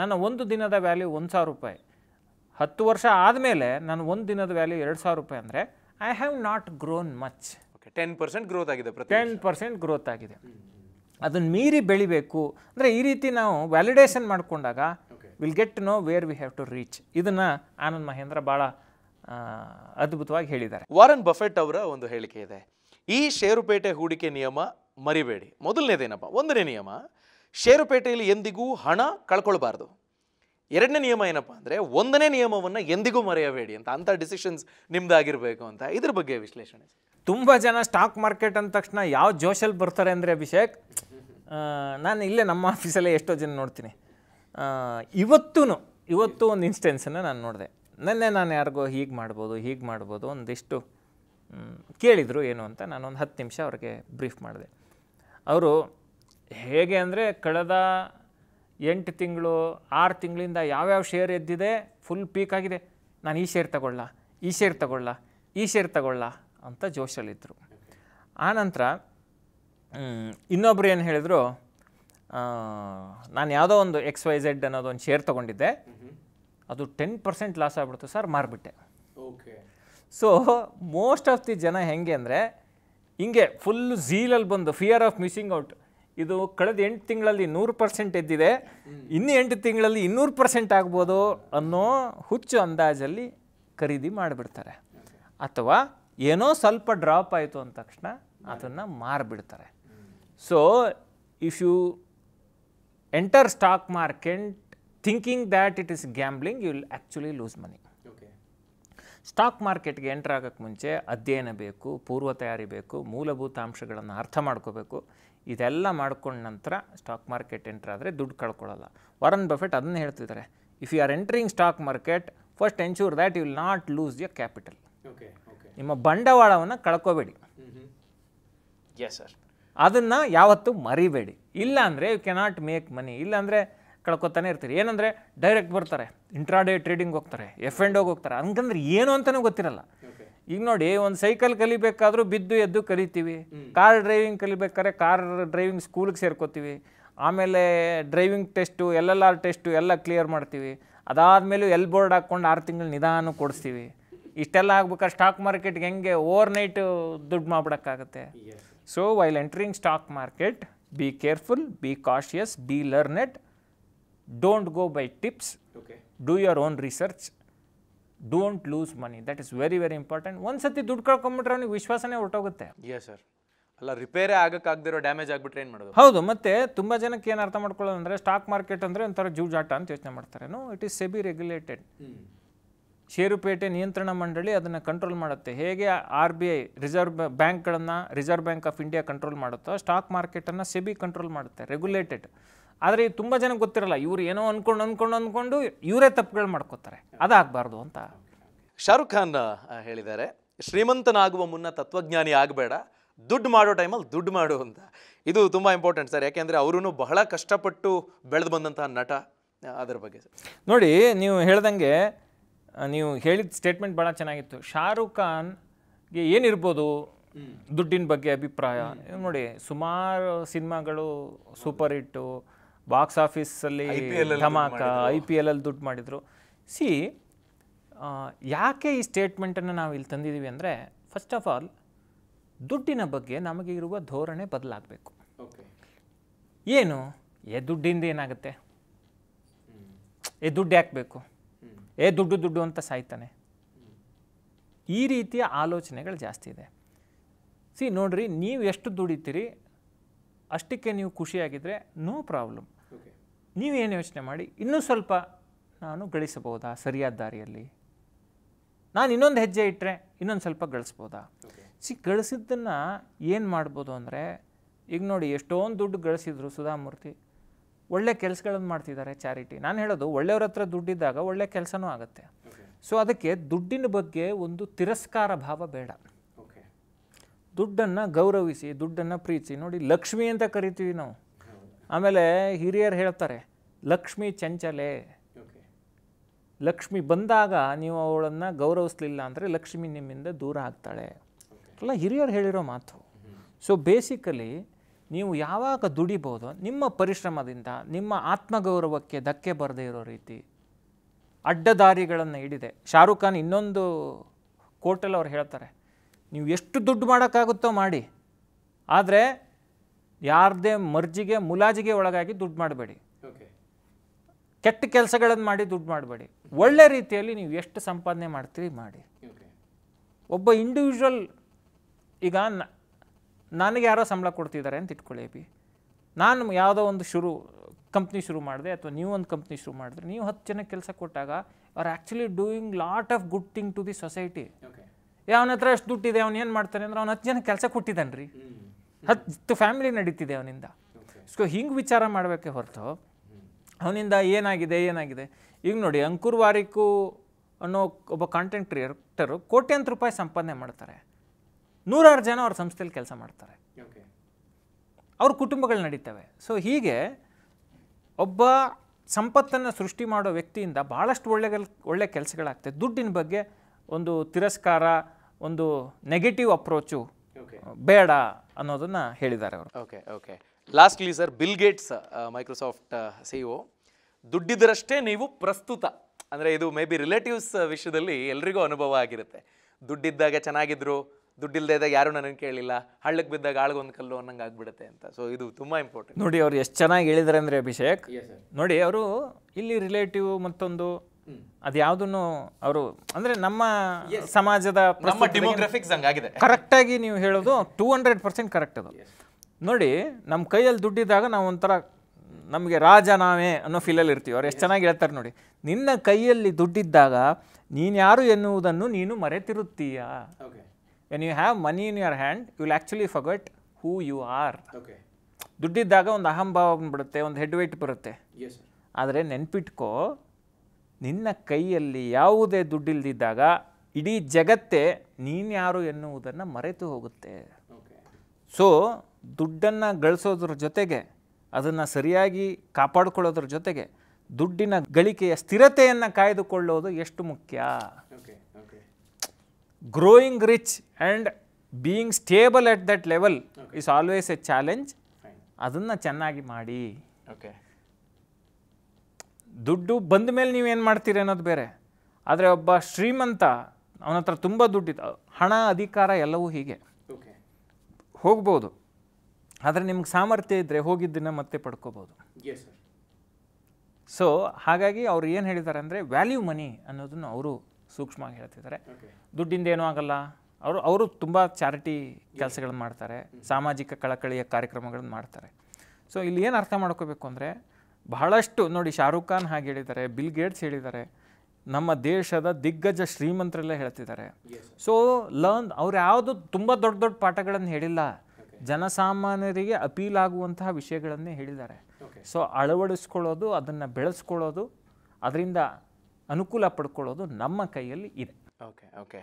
ನನ್ನ ಒಂದು ದಿನದ ವ್ಯಾಲ್ಯೂ ಒಂದು ಸಾವಿರ ರೂಪಾಯಿ ಹತ್ತು ವರ್ಷ ಆದಮೇಲೆ ನಾನು ಒಂದು ದಿನದ ವ್ಯಾಲ್ಯೂ ಎರಡು ಸಾವಿರ ರೂಪಾಯಿ ಅಂದರೆ I have not grown much ten percent growth ಆಗಿದೆ ಟೆನ್ ಪರ್ಸೆಂಟ್ ಗ್ರೋತ್ ಆಗಿದೆ ಅದನ್ನು ಮೀರಿ ಬೆಳಿಬೇಕು ಅಂದರೆ ಈ ರೀತಿ ನಾವು ವ್ಯಾಲಿಡೇಷನ್ ಮಾಡಿಕೊಂಡಾಗ will get know where we have to reach ಇದನ್ನು ಆನಂದ್ ಮಹೇಂದ್ರ ಭಾಳ ಅದ್ಭುತವಾಗಿ ಹೇಳಿದ್ದಾರೆ ವಾರನ್ ಬಫೆಟ್ ಅವರ ಒಂದು ಹೇಳಿಕೆ ಇದೆ ಈ ಷೇರುಪೇಟೆ ಹೂಡಿಕೆ ನಿಯಮ ಮರಿಬೇಡಿ ಮೊದಲನೇದೇನಪ್ಪ ಒಂದನೇ ನಿಯಮ ಷೇರುಪೇಟೆಯಲ್ಲಿ ಎಂದಿಗೂ ಹಣ ಕಳ್ಕೊಳ್ಬಾರ್ದು ಎರಡನೇ ನಿಯಮ ಏನಪ್ಪ ಅಂದರೆ ಒಂದನೇ ನಿಯಮವನ್ನು ಎಂದಿಗೂ ಮರೆಯಬೇಡಿ ಅಂತ ಅಂಥ ಡಿಸಿಷನ್ಸ್ ನಿಮ್ದಾಗಿರಬೇಕು ಅಂತ ಇದ್ರ ಬಗ್ಗೆ ವಿಶ್ಲೇಷಣೆ ತುಂಬ ಜನ ಸ್ಟಾಕ್ ಮಾರ್ಕೆಟ್ ಅಂದ ತಕ್ಷಣ ಯಾವ ಜೋಶಲ್ಲಿ ಬರ್ತಾರೆ ಅಂದರೆ ಅಭಿಷೇಕ್ ನಾನು ಇಲ್ಲೇ ನಮ್ಮ ಆಫೀಸಲ್ಲೇ ಎಷ್ಟೋ ಜನ ನೋಡ್ತೀನಿ ಇವತ್ತೂ ಇವತ್ತು ಒಂದು ಇನ್ಸ್ಟೆನ್ಸನ್ನು ನಾನು ನೋಡಿದೆ ನನ್ನೆ ನಾನು ಯಾರಿಗೋ ಹೀಗೆ ಮಾಡ್ಬೋದು ಹೀಗೆ ಮಾಡ್ಬೋದು ಒಂದಿಷ್ಟು ಕೇಳಿದರು ಏನು ಅಂತ ನಾನೊಂದು ಹತ್ತು ನಿಮಿಷ ಅವ್ರಿಗೆ ಬ್ರೀಫ್ ಮಾಡಿದೆ ಅವರು ಹೇಗೆ ಅಂದರೆ ಕಳೆದ ಎಂಟು ತಿಂಗಳು ಆರು ತಿಂಗಳಿಂದ ಯಾವ್ಯಾವ ಶೇರ್ ಎದ್ದಿದೆ ಫುಲ್ ಪೀಕ್ ಆಗಿದೆ ನಾನು ಈ ಶೇರ್ ತಗೊಳ್ಳ ಈ ಶೇರ್ ತಗೊಳ್ಳ ಈ ಶೇರ್ ತಗೊಳ್ಳ ಅಂತ ಜೋಶಲ್ಲಿದ್ದರು ಆನಂತರ ಇನ್ನೊಬ್ರು ಏನು ಹೇಳಿದರು ನಾನು ಯಾವುದೋ ಒಂದು ಎಕ್ಸ್ ವೈ ಝೆಡ್ ಅನ್ನೋದು ಒಂದು ಶೇರ್ ತೊಗೊಂಡಿದ್ದೆ ಅದು ಟೆನ್ ಪರ್ಸೆಂಟ್ ಲಾಸ್ ಆಗ್ಬಿಡ್ತು ಸರ್ ಮಾರಿಬಿಟ್ಟೆ okay so most of the ಜನ ಹೆಂಗೆ ಅಂದರೆ ಹಿಂಗೆ ಫುಲ್ ಝೀಲಲ್ಲಿ ಬಂದು ಫಿಯರ್ ಆಫ್ ಮಿಸ್ಸಿಂಗ್ ಔಟ್ ಇದು ಕಳೆದ ಎಂಟು ತಿಂಗಳಲ್ಲಿ ನೂರು ಪರ್ಸೆಂಟ್ ಎದ್ದಿದೆ ಇನ್ನು ಎಂಟು ತಿಂಗಳಲ್ಲಿ ಇನ್ನೂರು ಪರ್ಸೆಂಟ್ ಆಗ್ಬೋದು ಅನ್ನೋ ಹುಚ್ಚು ಅಂದಾಜಲ್ಲಿ ಖರೀದಿ ಮಾಡಿಬಿಡ್ತಾರೆ ಅಥವಾ ಏನೋ ಸ್ವಲ್ಪ ಡ್ರಾಪ್ ಆಯಿತು ಅಂದ ತಕ್ಷಣ ಅದನ್ನು ಮಾರಿಬಿಡ್ತಾರೆ so if you enter stock market thinking that it is gambling you will actually lose money stock ಮಾರ್ಕೆಟ್ಗೆ ಎಂಟರ್ ಆಗೋಕ್ಕೆ ಮುಂಚೆ ಅಧ್ಯಯನ ಬೇಕು ಪೂರ್ವ ತಯಾರಿ ಬೇಕು ಮೂಲಭೂತ ಅಂಶಗಳನ್ನು ಅರ್ಥ ಮಾಡ್ಕೋಬೇಕು ಇದೆಲ್ಲ ಮಾಡ್ಕೊಂಡ ನಂತರ ಸ್ಟಾಕ್ ಮಾರ್ಕೆಟ್ ಎಂಟ್ರ್ ಆದರೆ ದುಡ್ಡು ಕಳ್ಕೊಳ್ಳಲ್ಲ ವರನ್ ಬಫೆಟ್ ಅದನ್ನ ಹೇಳ್ತಿದ್ದಾರೆ if you are entering stock market first ensure that you will not lose your capital ನಿಮ್ಮ ಬಂಡವಾಳವನ್ನು ಕಳ್ಕೋಬೇಡಿ ಎಸ್ mm-hmm. ಸರ್ ಅದನ್ನು ಯಾವತ್ತೂ ಮರಿಬೇಡಿ ಇಲ್ಲಾಂದರೆ ಯು ಕೆನಾಟ್ ಮೇಕ್ ಮನಿ ಇಲ್ಲಾಂದರೆ ಕಳ್ಕೊತಾನೆ ಇರ್ತೀರಿ ಏನಂದರೆ ಡೈರೆಕ್ಟ್ ಬರ್ತಾರೆ ಇಂಟ್ರಾಡೇ ಟ್ರೇಡಿಂಗ್ ಹೋಗ್ತಾರೆ ಎಫ್ ಎಂಡ್ ಹೋಗಿ ಹೋಗ್ತಾರೆ ಹಂಗಂದ್ರೆ ಏನು ಅಂತಲೂ ಗೊತ್ತಿರಲ್ಲ ಈಗ ನೋಡಿ ಒಂದು ಸೈಕಲ್ ಕಲಿಬೇಕಾದ್ರೂ ಬಿದ್ದು ಎದ್ದು ಕಲಿತೀವಿ ಕಾರ್ ಡ್ರೈವಿಂಗ್ ಕಲಿಬೇಕಾದ್ರೆ ಕಾರ್ ಡ್ರೈವಿಂಗ್ ಸ್ಕೂಲ್ಗೆ ಸೇರ್ಕೋತೀವಿ ಆಮೇಲೆ driving test L L R test ಎಲ್ಲ ಕ್ಲಿಯರ್ ಮಾಡ್ತೀವಿ ಅದಾದಮೇಲೂ ಎಲ್ ಬೋರ್ಡ್ ಹಾಕ್ಕೊಂಡು ಆರು ತಿಂಗಳು ನಿಧಾನ ಕೊಡಿಸ್ತೀವಿ ಇಷ್ಟೆಲ್ಲ ಆಗ್ಬೇಕಾದ್ರೆ ಸ್ಟಾಕ್ ಮಾರ್ಕೆಟ್ಗೆ ಹೆಂಗೆ ಓವರ್ ನೈಟ್ ದುಡ್ಡು ಮಾಡ್ಬಿಡೋಕ್ಕಾಗತ್ತೆ so while entering stock market be careful be cautious be learned don't go by tips do your own research don't lose money that is very very important ಒಂದ್ಸತಿ ಸತಿ ದುಡ್ಡು ಕಳ್ಕೊಂಡ್ಬಿಟ್ರೆ ಅವ್ನಿಗೆ ವಿಶ್ವಾಸನೇ ಹೊರಟೋಗುತ್ತೆ ಎಸ್ ಸರ್ ಅಲ್ಲ ರಿಪೇರೇ ಆಗಕ್ಕಾಗದಿರೋ damage ಆಗ್ಬಿಟ್ರೆ ಏನು ಮಾಡೋದು ಹೌದು ಮತ್ತೆ ತುಂಬ ಜನಕ್ಕೆ ಏನು ಅರ್ಥ ಮಾಡ್ಕೊಳ್ಳೋದು ಅಂದರೆ ಸ್ಟಾಕ್ ಮಾರ್ಕೆಟ್ ಅಂದರೆ ಒಂಥರ ಜೂಜಾಟ ಅಂತ ಯೋಚನೆ ಮಾಡ್ತಾರೆ no it is SEBI regulated ಷೇರುಪೇಟೆ ನಿಯಂತ್ರಣ ಮಂಡಳಿ ಅದನ್ನು ಕಂಟ್ರೋಲ್ ಮಾಡುತ್ತೆ ಹೇಗೆ ಆರ್ ಬಿ ಐ ರಿಸರ್ವ್ ಬ್ಯಾಂಕ್ಗಳನ್ನು reserve bank of India control ಮಾಡುತ್ತೋ ಸ್ಟಾಕ್ ಮಾರ್ಕೆಟನ್ನು ಸೆಬಿ ಕಂಟ್ರೋಲ್ ಮಾಡುತ್ತೆ ರೆಗ್ಯುಲೇಟೆಡ್ ಆದರೆ ತುಂಬ ಜನಕ್ಕೆ ಗೊತ್ತಿರಲ್ಲ ಇವರು ಏನೋ ಅಂದ್ಕೊಂಡು ಅಂದ್ಕೊಂಡು ಅಂದ್ಕೊಂಡು ಇವರೇ ತಪ್ಪುಗಳು ಮಾಡ್ಕೋತಾರೆ ಅದಾಗಬಾರ್ದು ಅಂತ ಶಾರುಖ್ ಖಾನ್ ಹೇಳಿದ್ದಾರೆ ಶ್ರೀಮಂತನಾಗುವ ಮುನ್ನ ತತ್ವಜ್ಞಾನಿ ಆಗಬೇಡ ದುಡ್ಡು ಮಾಡೋ ಟೈಮಲ್ಲಿ ದುಡ್ಡು ಮಾಡು ಅಂತ ಇದು ತುಂಬ ಇಂಪಾರ್ಟೆಂಟ್ ಸರ್ ಯಾಕೆಂದರೆ ಅವರೂ ಬಹಳ ಕಷ್ಟಪಟ್ಟು ಬೆಳೆದು ಬಂದಂತಹ ನಟ ಅದರ ಬಗ್ಗೆ ಸರ್ ನೋಡಿ ನೀವು ಹೇಳ್ದಂಗೆ ನೀವು ಹೇಳಿದ ಸ್ಟೇಟ್ಮೆಂಟ್ ಭಾಳ ಚೆನ್ನಾಗಿತ್ತು ಶಾರುಖ್ ಖಾನ್ಗೆ ಏನಿರ್ಬೋದು ದುಡ್ಡಿನ ಬಗ್ಗೆ ಅಭಿಪ್ರಾಯ ನೋಡಿ ಸುಮಾರು ಸಿನಿಮಾಗಳು ಸೂಪರ್ ಹಿಟ್ಟು ಬಾಕ್ಸ್ ಆಫೀಸಲ್ಲಿ ಧಮಾಕ ಐ ಪಿ ಎಲ್ ಅಲ್ಲಿ ದುಡ್ಡು ಮಾಡಿದರು ಸಿ ಯಾಕೆ ಈ ಸ್ಟೇಟ್ಮೆಂಟನ್ನು ನಾವು ಇಲ್ಲಿ ತಂದಿದ್ದೀವಿ ಅಂದರೆ ಫಸ್ಟ್ ಆಫ್ ಆಲ್ ದುಡ್ಡಿನ ಬಗ್ಗೆ ನಮಗೆ ಇರುವ ಧೋರಣೆ ಬದಲಾಗಬೇಕು ಏನು ಎ ದುಡ್ಡಿಂದ ಏನಾಗುತ್ತೆ ಎ ದುಡ್ಡು ಹಾಕಬೇಕು ಏ ದುಡ್ಡು ದುಡ್ಡು ಅಂತ ಸಾಯ್ತಾನೆ ಈ ರೀತಿಯ ಆಲೋಚನೆಗಳು ಜಾಸ್ತಿ ಇದೆ ಸಿ ನೋಡ್ರಿ ನೀವು ಎಷ್ಟು ದುಡಿತೀರಿ ಅಷ್ಟಕ್ಕೆ ನೀವು ಖುಷಿಯಾಗಿದ್ದರೆ ನೋ ಪ್ರಾಬ್ಲಮ್ ನೀವೇನು ಯೋಚನೆ ಮಾಡಿ ಇನ್ನೂ ಸ್ವಲ್ಪ ನಾನು ಗಳಿಸಬಹುದಾ ಸರಿಯಾದ ದಾರಿಯಲ್ಲಿ ನಾನು ಇನ್ನೊಂದು ಹೆಜ್ಜೆ ಇಟ್ಟರೆ ಇನ್ನೊಂದು ಸ್ವಲ್ಪ ಗಳಿಸ್ಬೋದಾ ಸಿ ಗಳಿಸಿದ್ದನ್ನು ಏನು ಮಾಡ್ಬೋದು ಅಂದರೆ ಈಗ ನೋಡಿ ಎಷ್ಟೊಂದು ದುಡ್ಡು ಗಳಿಸಿದ್ರು ಸುಧಾಮೂರ್ತಿ ಒಳ್ಳೆ ಕೆಲಸಗಳನ್ನು ಮಾಡ್ತಿದ್ದಾರೆ ಚಾರಿಟಿ ನಾನು ಹೇಳೋದು ಒಳ್ಳೆಯವ್ರ ಹತ್ರ ದುಡ್ಡಿದ್ದಾಗ ಒಳ್ಳೆ ಕೆಲಸನೂ ಆಗುತ್ತೆ ಸೊ ಅದಕ್ಕೆ ದುಡ್ಡಿನ ಬಗ್ಗೆ ಒಂದು ತಿರಸ್ಕಾರ ಭಾವ ಬೇಡ ದುಡ್ಡನ್ನು ಗೌರವಿಸಿ ದುಡ್ಡನ್ನು ಪ್ರೀತಿಸಿ ನೋಡಿ ಲಕ್ಷ್ಮಿ ಅಂತ ಕರಿತೀವಿ ನಾವು ಆಮೇಲೆ ಹಿರಿಯರು ಹೇಳ್ತಾರೆ ಲಕ್ಷ್ಮಿ ಚಂಚಲೆ ಲಕ್ಷ್ಮಿ ಬಂದಾಗ ನೀವು ಅವಳನ್ನು ಗೌರವಿಸ್ಲಿಲ್ಲ ಅಂದರೆ ಲಕ್ಷ್ಮಿ ನಿಮ್ಮಿಂದ ದೂರ ಆಗ್ತಾಳೆ ಎಲ್ಲ ಹಿರಿಯರು ಹೇಳಿರೋ ಮಾತು ಸೊ ಬೇಸಿಕಲಿ ನೀವು ಯಾವಾಗ ದುಡಿಬೋದು ನಿಮ್ಮ ಪರಿಶ್ರಮದಿಂದ ನಿಮ್ಮ ಆತ್ಮಗೌರವಕ್ಕೆ ಧಕ್ಕೆ ಬರದೇ ಇರೋ ರೀತಿ ಅಡ್ಡದಾರಿಗಳನ್ನು ಹಿಡಿದೆ ಶಾರುಖ್ ಖಾನ್ ಇನ್ನೊಂದು ಕೋರ್ಟಲ್ಲಿ ಅವ್ರು ಹೇಳ್ತಾರೆ ನೀವು ಎಷ್ಟು ದುಡ್ಡು ಮಾಡೋಕ್ಕಾಗುತ್ತೋ ಮಾಡಿ ಆದರೆ ಯಾರದೇ ಮರ್ಜಿಗೆ ಮುಲಾಜಿಗೆ ಒಳಗಾಗಿ ದುಡ್ಡು ಮಾಡಬೇಡಿ ಕೆಟ್ಟ ಕೆಲಸಗಳನ್ನು ಮಾಡಿ ದುಡ್ಡು ಮಾಡಬೇಡಿ ಒಳ್ಳೆ ರೀತಿಯಲ್ಲಿ ನೀವು ಎಷ್ಟು ಸಂಪಾದನೆ ಮಾಡ್ತೀರಿ ಮಾಡಿ ಒಬ್ಬ ಇಂಡಿವಿಜುವಲ್ ಈಗ ನನಗೆ ಯಾರೋ ಸಂಬಳ ಕೊಡ್ತಿದ್ದಾರೆ ಅಂತ ಇಟ್ಕೊಳ್ಳಿ ಬಿ ನಾನು ಯಾವುದೋ ಒಂದು ಶುರು ಕಂಪ್ನಿ ಶುರು ಮಾಡಿದೆ ಅಥವಾ ನೀವು ಒಂದು ಕಂಪ್ನಿ ಶುರು ಮಾಡಿದ್ರೆ ನೀವು ಹತ್ತು ಜನ ಕೆಲಸ ಕೊಟ್ಟಾಗ are actually doing lot of good thing to the society ಅವನ ಹತ್ರ ದುಡ್ಡು ದುಡ್ಡಿದೆ ಅವ್ನು ಏನು ಮಾಡ್ತಾನೆ ಅಂದ್ರೆ ಅವ್ನು ಹತ್ತು ಜನ ಕೆಲಸ ಕೊಟ್ಟಿದ್ದಾನೆ ರೀ ಹತ್ತು ಫ್ಯಾಮಿಲಿ ನಡೀತಿದೆ ಅವನಿಂದ ಸೊ ಹಿಂಗೆ ವಿಚಾರ ಮಾಡಬೇಕೆ ಹೊರತು ಅವನಿಂದ ಏನಾಗಿದೆ ಏನಾಗಿದೆ ಈಗ ನೋಡಿ ಅಂಕುರ್ ವಾರಿಕು ಅನ್ನೋ ಒಬ್ಬ ಕಾಂಟೆಂಟ್ ಕ್ರಿಯೇಟರು ಕೋಟ್ಯಾಂತರ ರೂಪಾಯಿ ಸಂಪಾದನೆ ಮಾಡ್ತಾರೆ ನೂರಾರು ಜನ ಅವ್ರ ಸಂಸ್ಥೆಯಲ್ಲಿ ಕೆಲಸ ಮಾಡ್ತಾರೆ ಅವ್ರ ಕುಟುಂಬಗಳು ನಡೀತವೆ ಸೊ ಹೀಗೆ ಒಬ್ಬ ಸಂಪತ್ತನ್ನು ಸೃಷ್ಟಿ ಮಾಡೋ ವ್ಯಕ್ತಿಯಿಂದ ಭಾಳಷ್ಟು ಒಳ್ಳೆ ಒಳ್ಳೆ ಕೆಲಸಗಳಾಗ್ತದೆ ದುಡ್ಡಿನ ಬಗ್ಗೆ ಒಂದು ತಿರಸ್ಕಾರ ಒಂದು ನೆಗೆಟಿವ್ ಅಪ್ರೋಚು ಬೇಡ ಅನ್ನೋದನ್ನು ಹೇಳಿದ್ದಾರೆ ಅವರು okay okay lastly sir Bill Gates Microsoft C O ದುಡ್ಡಿದ್ದರಷ್ಟೇ ನೀವು ಪ್ರಸ್ತುತ ಅಂದರೆ ಇದು ಮೇ ಬಿ ರಿಲೇಟಿವ್ಸ್ ವಿಷಯದಲ್ಲಿ ಎಲ್ರಿಗೂ ಅನುಭವ ಆಗಿರುತ್ತೆ ದುಡ್ಡಿದ್ದಾಗ ಚೆನ್ನಾಗಿದ್ರು ದುಡ್ಡಿಲ್ಲದೆ ಇದ್ದಾಗ ಯಾರೂ ನನಗೆ ಕೇಳಿಲ್ಲ ಹಳ್ಳಕ್ಕೆ ಬಿದ್ದಾಗ ಆಳ್ಗೊಂದು ಕಲ್ಲು ಅನ್ನಂಗೆ ಆಗ್ಬಿಡುತ್ತೆ ಅಂತ ಸೊ ಇದು ತುಂಬ ಇಂಪಾರ್ಟೆಂಟ್ ನೋಡಿ ಅವ್ರು ಎಷ್ಟು ಚೆನ್ನಾಗಿ ಹೇಳಿದ್ರೆ ಅಂದರೆ ಅಭಿಷೇಕ್ ನೋಡಿ ಅವರು ಇಲ್ಲಿ ರಿಲೇಟಿವ್ ಮತ್ತೊಂದು ಅದು ಯಾವುದನ್ನು ಅವರು ಅಂದ್ರೆ ನಮ್ಮ ಸಮಾಜದ ಕರೆಕ್ಟಾಗಿ ನೀವು ಹೇಳೋದು ಟೂ ಹಂಡ್ರೆಡ್ ಪರ್ಸೆಂಟ್ ಕರೆಕ್ಟ್ ಅದು ನೋಡಿ ನಮ್ಮ ಕೈಯಲ್ಲಿ ದುಡ್ಡಿದ್ದಾಗ ನಾವು ಒಂಥರ ನಮಗೆ ರಾಜ ನಾವೇ ಅನ್ನೋ ಫೀಲಲ್ಲಿ ಇರ್ತೀವಿ ಅವ್ರು ಎಷ್ಟು ಚೆನ್ನಾಗಿ ಹೇಳ್ತಾರೆ ನೋಡಿ ನಿನ್ನ ಕೈಯಲ್ಲಿ ದುಡ್ಡಿದ್ದಾಗ ನೀನು ಯಾರು ಎನ್ನುವುದನ್ನು ನೀನು ಮರೆತಿರುತ್ತೀಯ and you have money in your hand you will actually forget who you are ದುಡ್ಡಿದ್ದಾಗ ಒಂದು ಅಹಂಭಾವ ಬಿಡುತ್ತೆ ಒಂದು ಹೆಡ್ ವೈಟ್ ಬರುತ್ತೆ ಆದರೆ ನೆನ್ಪಿಟ್ಕೋ ನಿನ್ನ ಕೈಯಲ್ಲಿ ಯಾವುದೇ ದುಡ್ಡಿಲ್ದಿದ್ದಾಗ ಇಡೀ ಜಗತ್ತೇ ನೀನು ಯಾರು ಎನ್ನುವುದನ್ನು ಮರೆತು ಹೋಗುತ್ತೆ ಸೊ ದುಡ್ಡನ್ನು ಗಳಿಸೋದ್ರ ಜೊತೆಗೆ ಅದನ್ನು ಸರಿಯಾಗಿ ಕಾಪಾಡಿಕೊಳ್ಳೋದ್ರ ಜೊತೆಗೆ ದುಡ್ಡಿನ ಗಳಿಕೆಯ ಸ್ಥಿರತೆಯನ್ನು ಕಾಯ್ದುಕೊಳ್ಳೋದು ಎಷ್ಟು ಮುಖ್ಯ growing rich and being stable at that level is always a challenge ಅದನ್ನು ಚೆನ್ನಾಗಿ ಮಾಡಿ ಓಕೆ ದುಡ್ಡು ಬಂದ ಮೇಲೆ ನೀವೇನು ಮಾಡ್ತೀರಿ ಅನ್ನೋದು ಬೇರೆ ಆದರೆ ಒಬ್ಬ ಶ್ರೀಮಂತ ಅವನ ಹತ್ರ ತುಂಬ ದುಡ್ಡಿತ್ತು ಹಣ ಅಧಿಕಾರ ಎಲ್ಲವೂ ಹೀಗೆ ಹೋಗ್ಬೋದು ಆದರೆ ನಿಮ್ಗೆ ಸಾಮರ್ಥ್ಯ ಇದ್ದರೆ ಹೋಗಿದ್ದನ್ನು ಮತ್ತೆ ಪಡ್ಕೋಬೋದು ಸೊ ಹಾಗಾಗಿ ಅವ್ರು ಏನು ಹೇಳಿದ್ದಾರೆ ಅಂದರೆ ವ್ಯಾಲ್ಯೂ ಮನಿ ಅನ್ನೋದನ್ನು ಅವರು ಸೂಕ್ಷ್ಮವಾಗಿ ಹೇಳ್ತಿದ್ದಾರೆ ದುಡ್ಡಿಂದ ಏನೂ ಆಗಲ್ಲ ಅವರು ಅವರು ತುಂಬ ಚಾರಿಟಿ ಕೆಲಸಗಳನ್ನು ಮಾಡ್ತಾರೆ ಸಾಮಾಜಿಕ ಕಳಕಳಿಯ ಕಾರ್ಯಕ್ರಮಗಳನ್ನು ಮಾಡ್ತಾರೆ ಸೊ ಇಲ್ಲಿ ಏನು ಅರ್ಥ ಮಾಡ್ಕೋಬೇಕು ಅಂದರೆ ಬಹಳಷ್ಟು ನೋಡಿ ಶಾರುಖ್ ಖಾನ್ ಹಾಗೆ ಹೇಳಿದ್ದಾರೆ ಬಿಲ್ ಗೇಟ್ಸ್ ಹೇಳಿದ್ದಾರೆ ನಮ್ಮ ದೇಶದ ದಿಗ್ಗಜ ಶ್ರೀಮಂತರೆಲ್ಲ ಹೇಳ್ತಿದ್ದಾರೆ ಸೊ ಲರ್ನ್ ಅವ್ರು ಯಾವುದು ತುಂಬ ದೊಡ್ಡ ದೊಡ್ಡ ಪಾಠಗಳನ್ನು ಹೇಳಿಲ್ಲ ಜನಸಾಮಾನ್ಯರಿಗೆ ಅಪೀಲ್ ಆಗುವಂತಹ ವಿಷಯಗಳನ್ನೇ ಹೇಳಿದ್ದಾರೆ ಸೊ ಅಳವಡಿಸ್ಕೊಳ್ಳೋದು ಅದನ್ನು ಬೆಳೆಸ್ಕೊಳ್ಳೋದು ಅದರಿಂದ ಅನುಕೂಲ ಪಡ್ಕೊಳ್ಳೋದು ನಮ್ಮ ಕೈಯಲ್ಲಿ ಇದೆ okay okay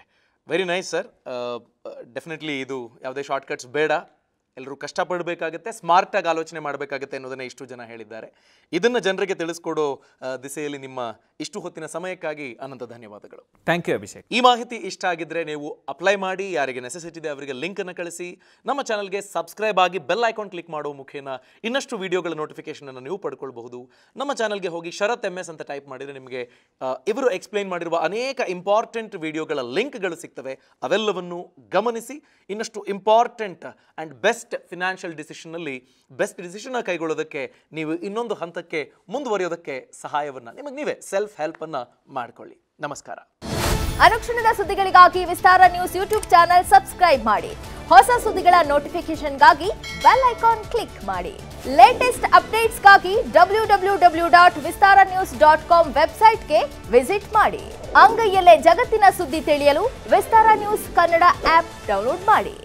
very nice sir definitely ಇದು ಯಾವುದೇ ಶಾರ್ಟ್ಕಟ್ಸ್ ಬೇಡ ಎಲ್ಲರೂ ಕಷ್ಟಪಡಬೇಕಾಗತ್ತೆ ಸ್ಮಾರ್ಟಾಗಿ ಆಲೋಚನೆ ಮಾಡಬೇಕಾಗತ್ತೆ ಅನ್ನೋದನ್ನು ಇಷ್ಟು ಜನ ಹೇಳಿದ್ದಾರೆ ಇದನ್ನು ಜನರಿಗೆ ತಿಳಿಸ್ಕೊಡೋ ದಿಸೆಯಲ್ಲಿ ನಿಮ್ಮ ಇಷ್ಟು ಹೊತ್ತಿನ ಸಮಯಕ್ಕಾಗಿ ಅನಂತ ಧನ್ಯವಾದಗಳು ಥ್ಯಾಂಕ್ ಯು ಅಭಿಷೇಕ್ ಈ ಮಾಹಿತಿ ಇಷ್ಟ ಆಗಿದ್ದರೆ ನೀವು ಅಪ್ಲೈ ಮಾಡಿ ಯಾರಿಗೆ ನೆಸೆಸಿಟಿ ಇದೆ ಅವರಿಗೆ ಲಿಂಕನ್ನು ಕಳಿಸಿ ನಮ್ಮ ಚಾನಲ್ಗೆ ಸಬ್ಸ್ಕ್ರೈಬ್ ಆಗಿ ಬೆಲ್ ಐಕಾನ್ ಕ್ಲಿಕ್ ಮಾಡೋ ಮುಖೇನ ಇನ್ನಷ್ಟು ವಿಡಿಯೋಗಳ ನೋಟಿಫಿಕೇಷನನ್ನು ನೀವು ಪಡ್ಕೊಳ್ಬಹುದು ನಮ್ಮ ಚಾನಲ್ಗೆ ಹೋಗಿ ಶರತ್ ಎಮ್ ಎಸ್ ಅಂತ ಟೈಪ್ ಮಾಡಿದರೆ ನಿಮಗೆ ಇವರು ಎಕ್ಸ್ಪ್ಲೈನ್ ಮಾಡಿರುವ ಅನೇಕ ಇಂಪಾರ್ಟೆಂಟ್ ವಿಡಿಯೋಗಳ ಲಿಂಕ್ಗಳು ಸಿಗ್ತವೆ ಅವೆಲ್ಲವನ್ನು ಗಮನಿಸಿ ಇನ್ನಷ್ಟು important and best best financial ಡಿಸಿಷನಲ್ಲಿ ಬೆಸ್ಟ್ ಡಿಸಿಷನ್ನ ಕೈಗೊಳ್ಳೋದಕ್ಕೆ ನೀವು ಇನ್ನೊಂದು ಹಂತಕ್ಕೆ ಮುಂದುವರಿಯೋದಕ್ಕೆ ಸಹಾಯವನ್ನು ನಿಮಗೆ ನೀವೇ ಸೆಲ್ಫ್ ಹೆಲ್ಪನ್ನು ಮಾಡಿಕೊಳ್ಳಿ ನಮಸ್ಕಾರ ಅನುಕ್ಷಣದ ಸುದ್ದಿಗಳಿಗಾಗಿ Vistara news YouTube channel subscribe ಮಾಡಿ ಹೊಸ ಸುದ್ದಿಗಳ ನೋಟಿಫಿಕೇಶನ್ಗಾಗಿ ಬೆಲ್ ಐಕಾನ್ ಕ್ಲಿಕ್ ಮಾಡಿ ಲೇಟೆಸ್ಟ್ ಅಪ್ಡೇಟ್ಸ್ಗಾಗಿ W W W dot Vistara news dot com ವೆಬ್ಸೈಟ್ಗೆ ವಿಸಿಟ್ ಮಾಡಿ ಅಂಗೈಯಲ್ಲೇ ಜಗತ್ತಿನ ಸುದ್ದಿ ತಿಳಿಯಲು Vistara news Kannada app download ಮಾಡಿ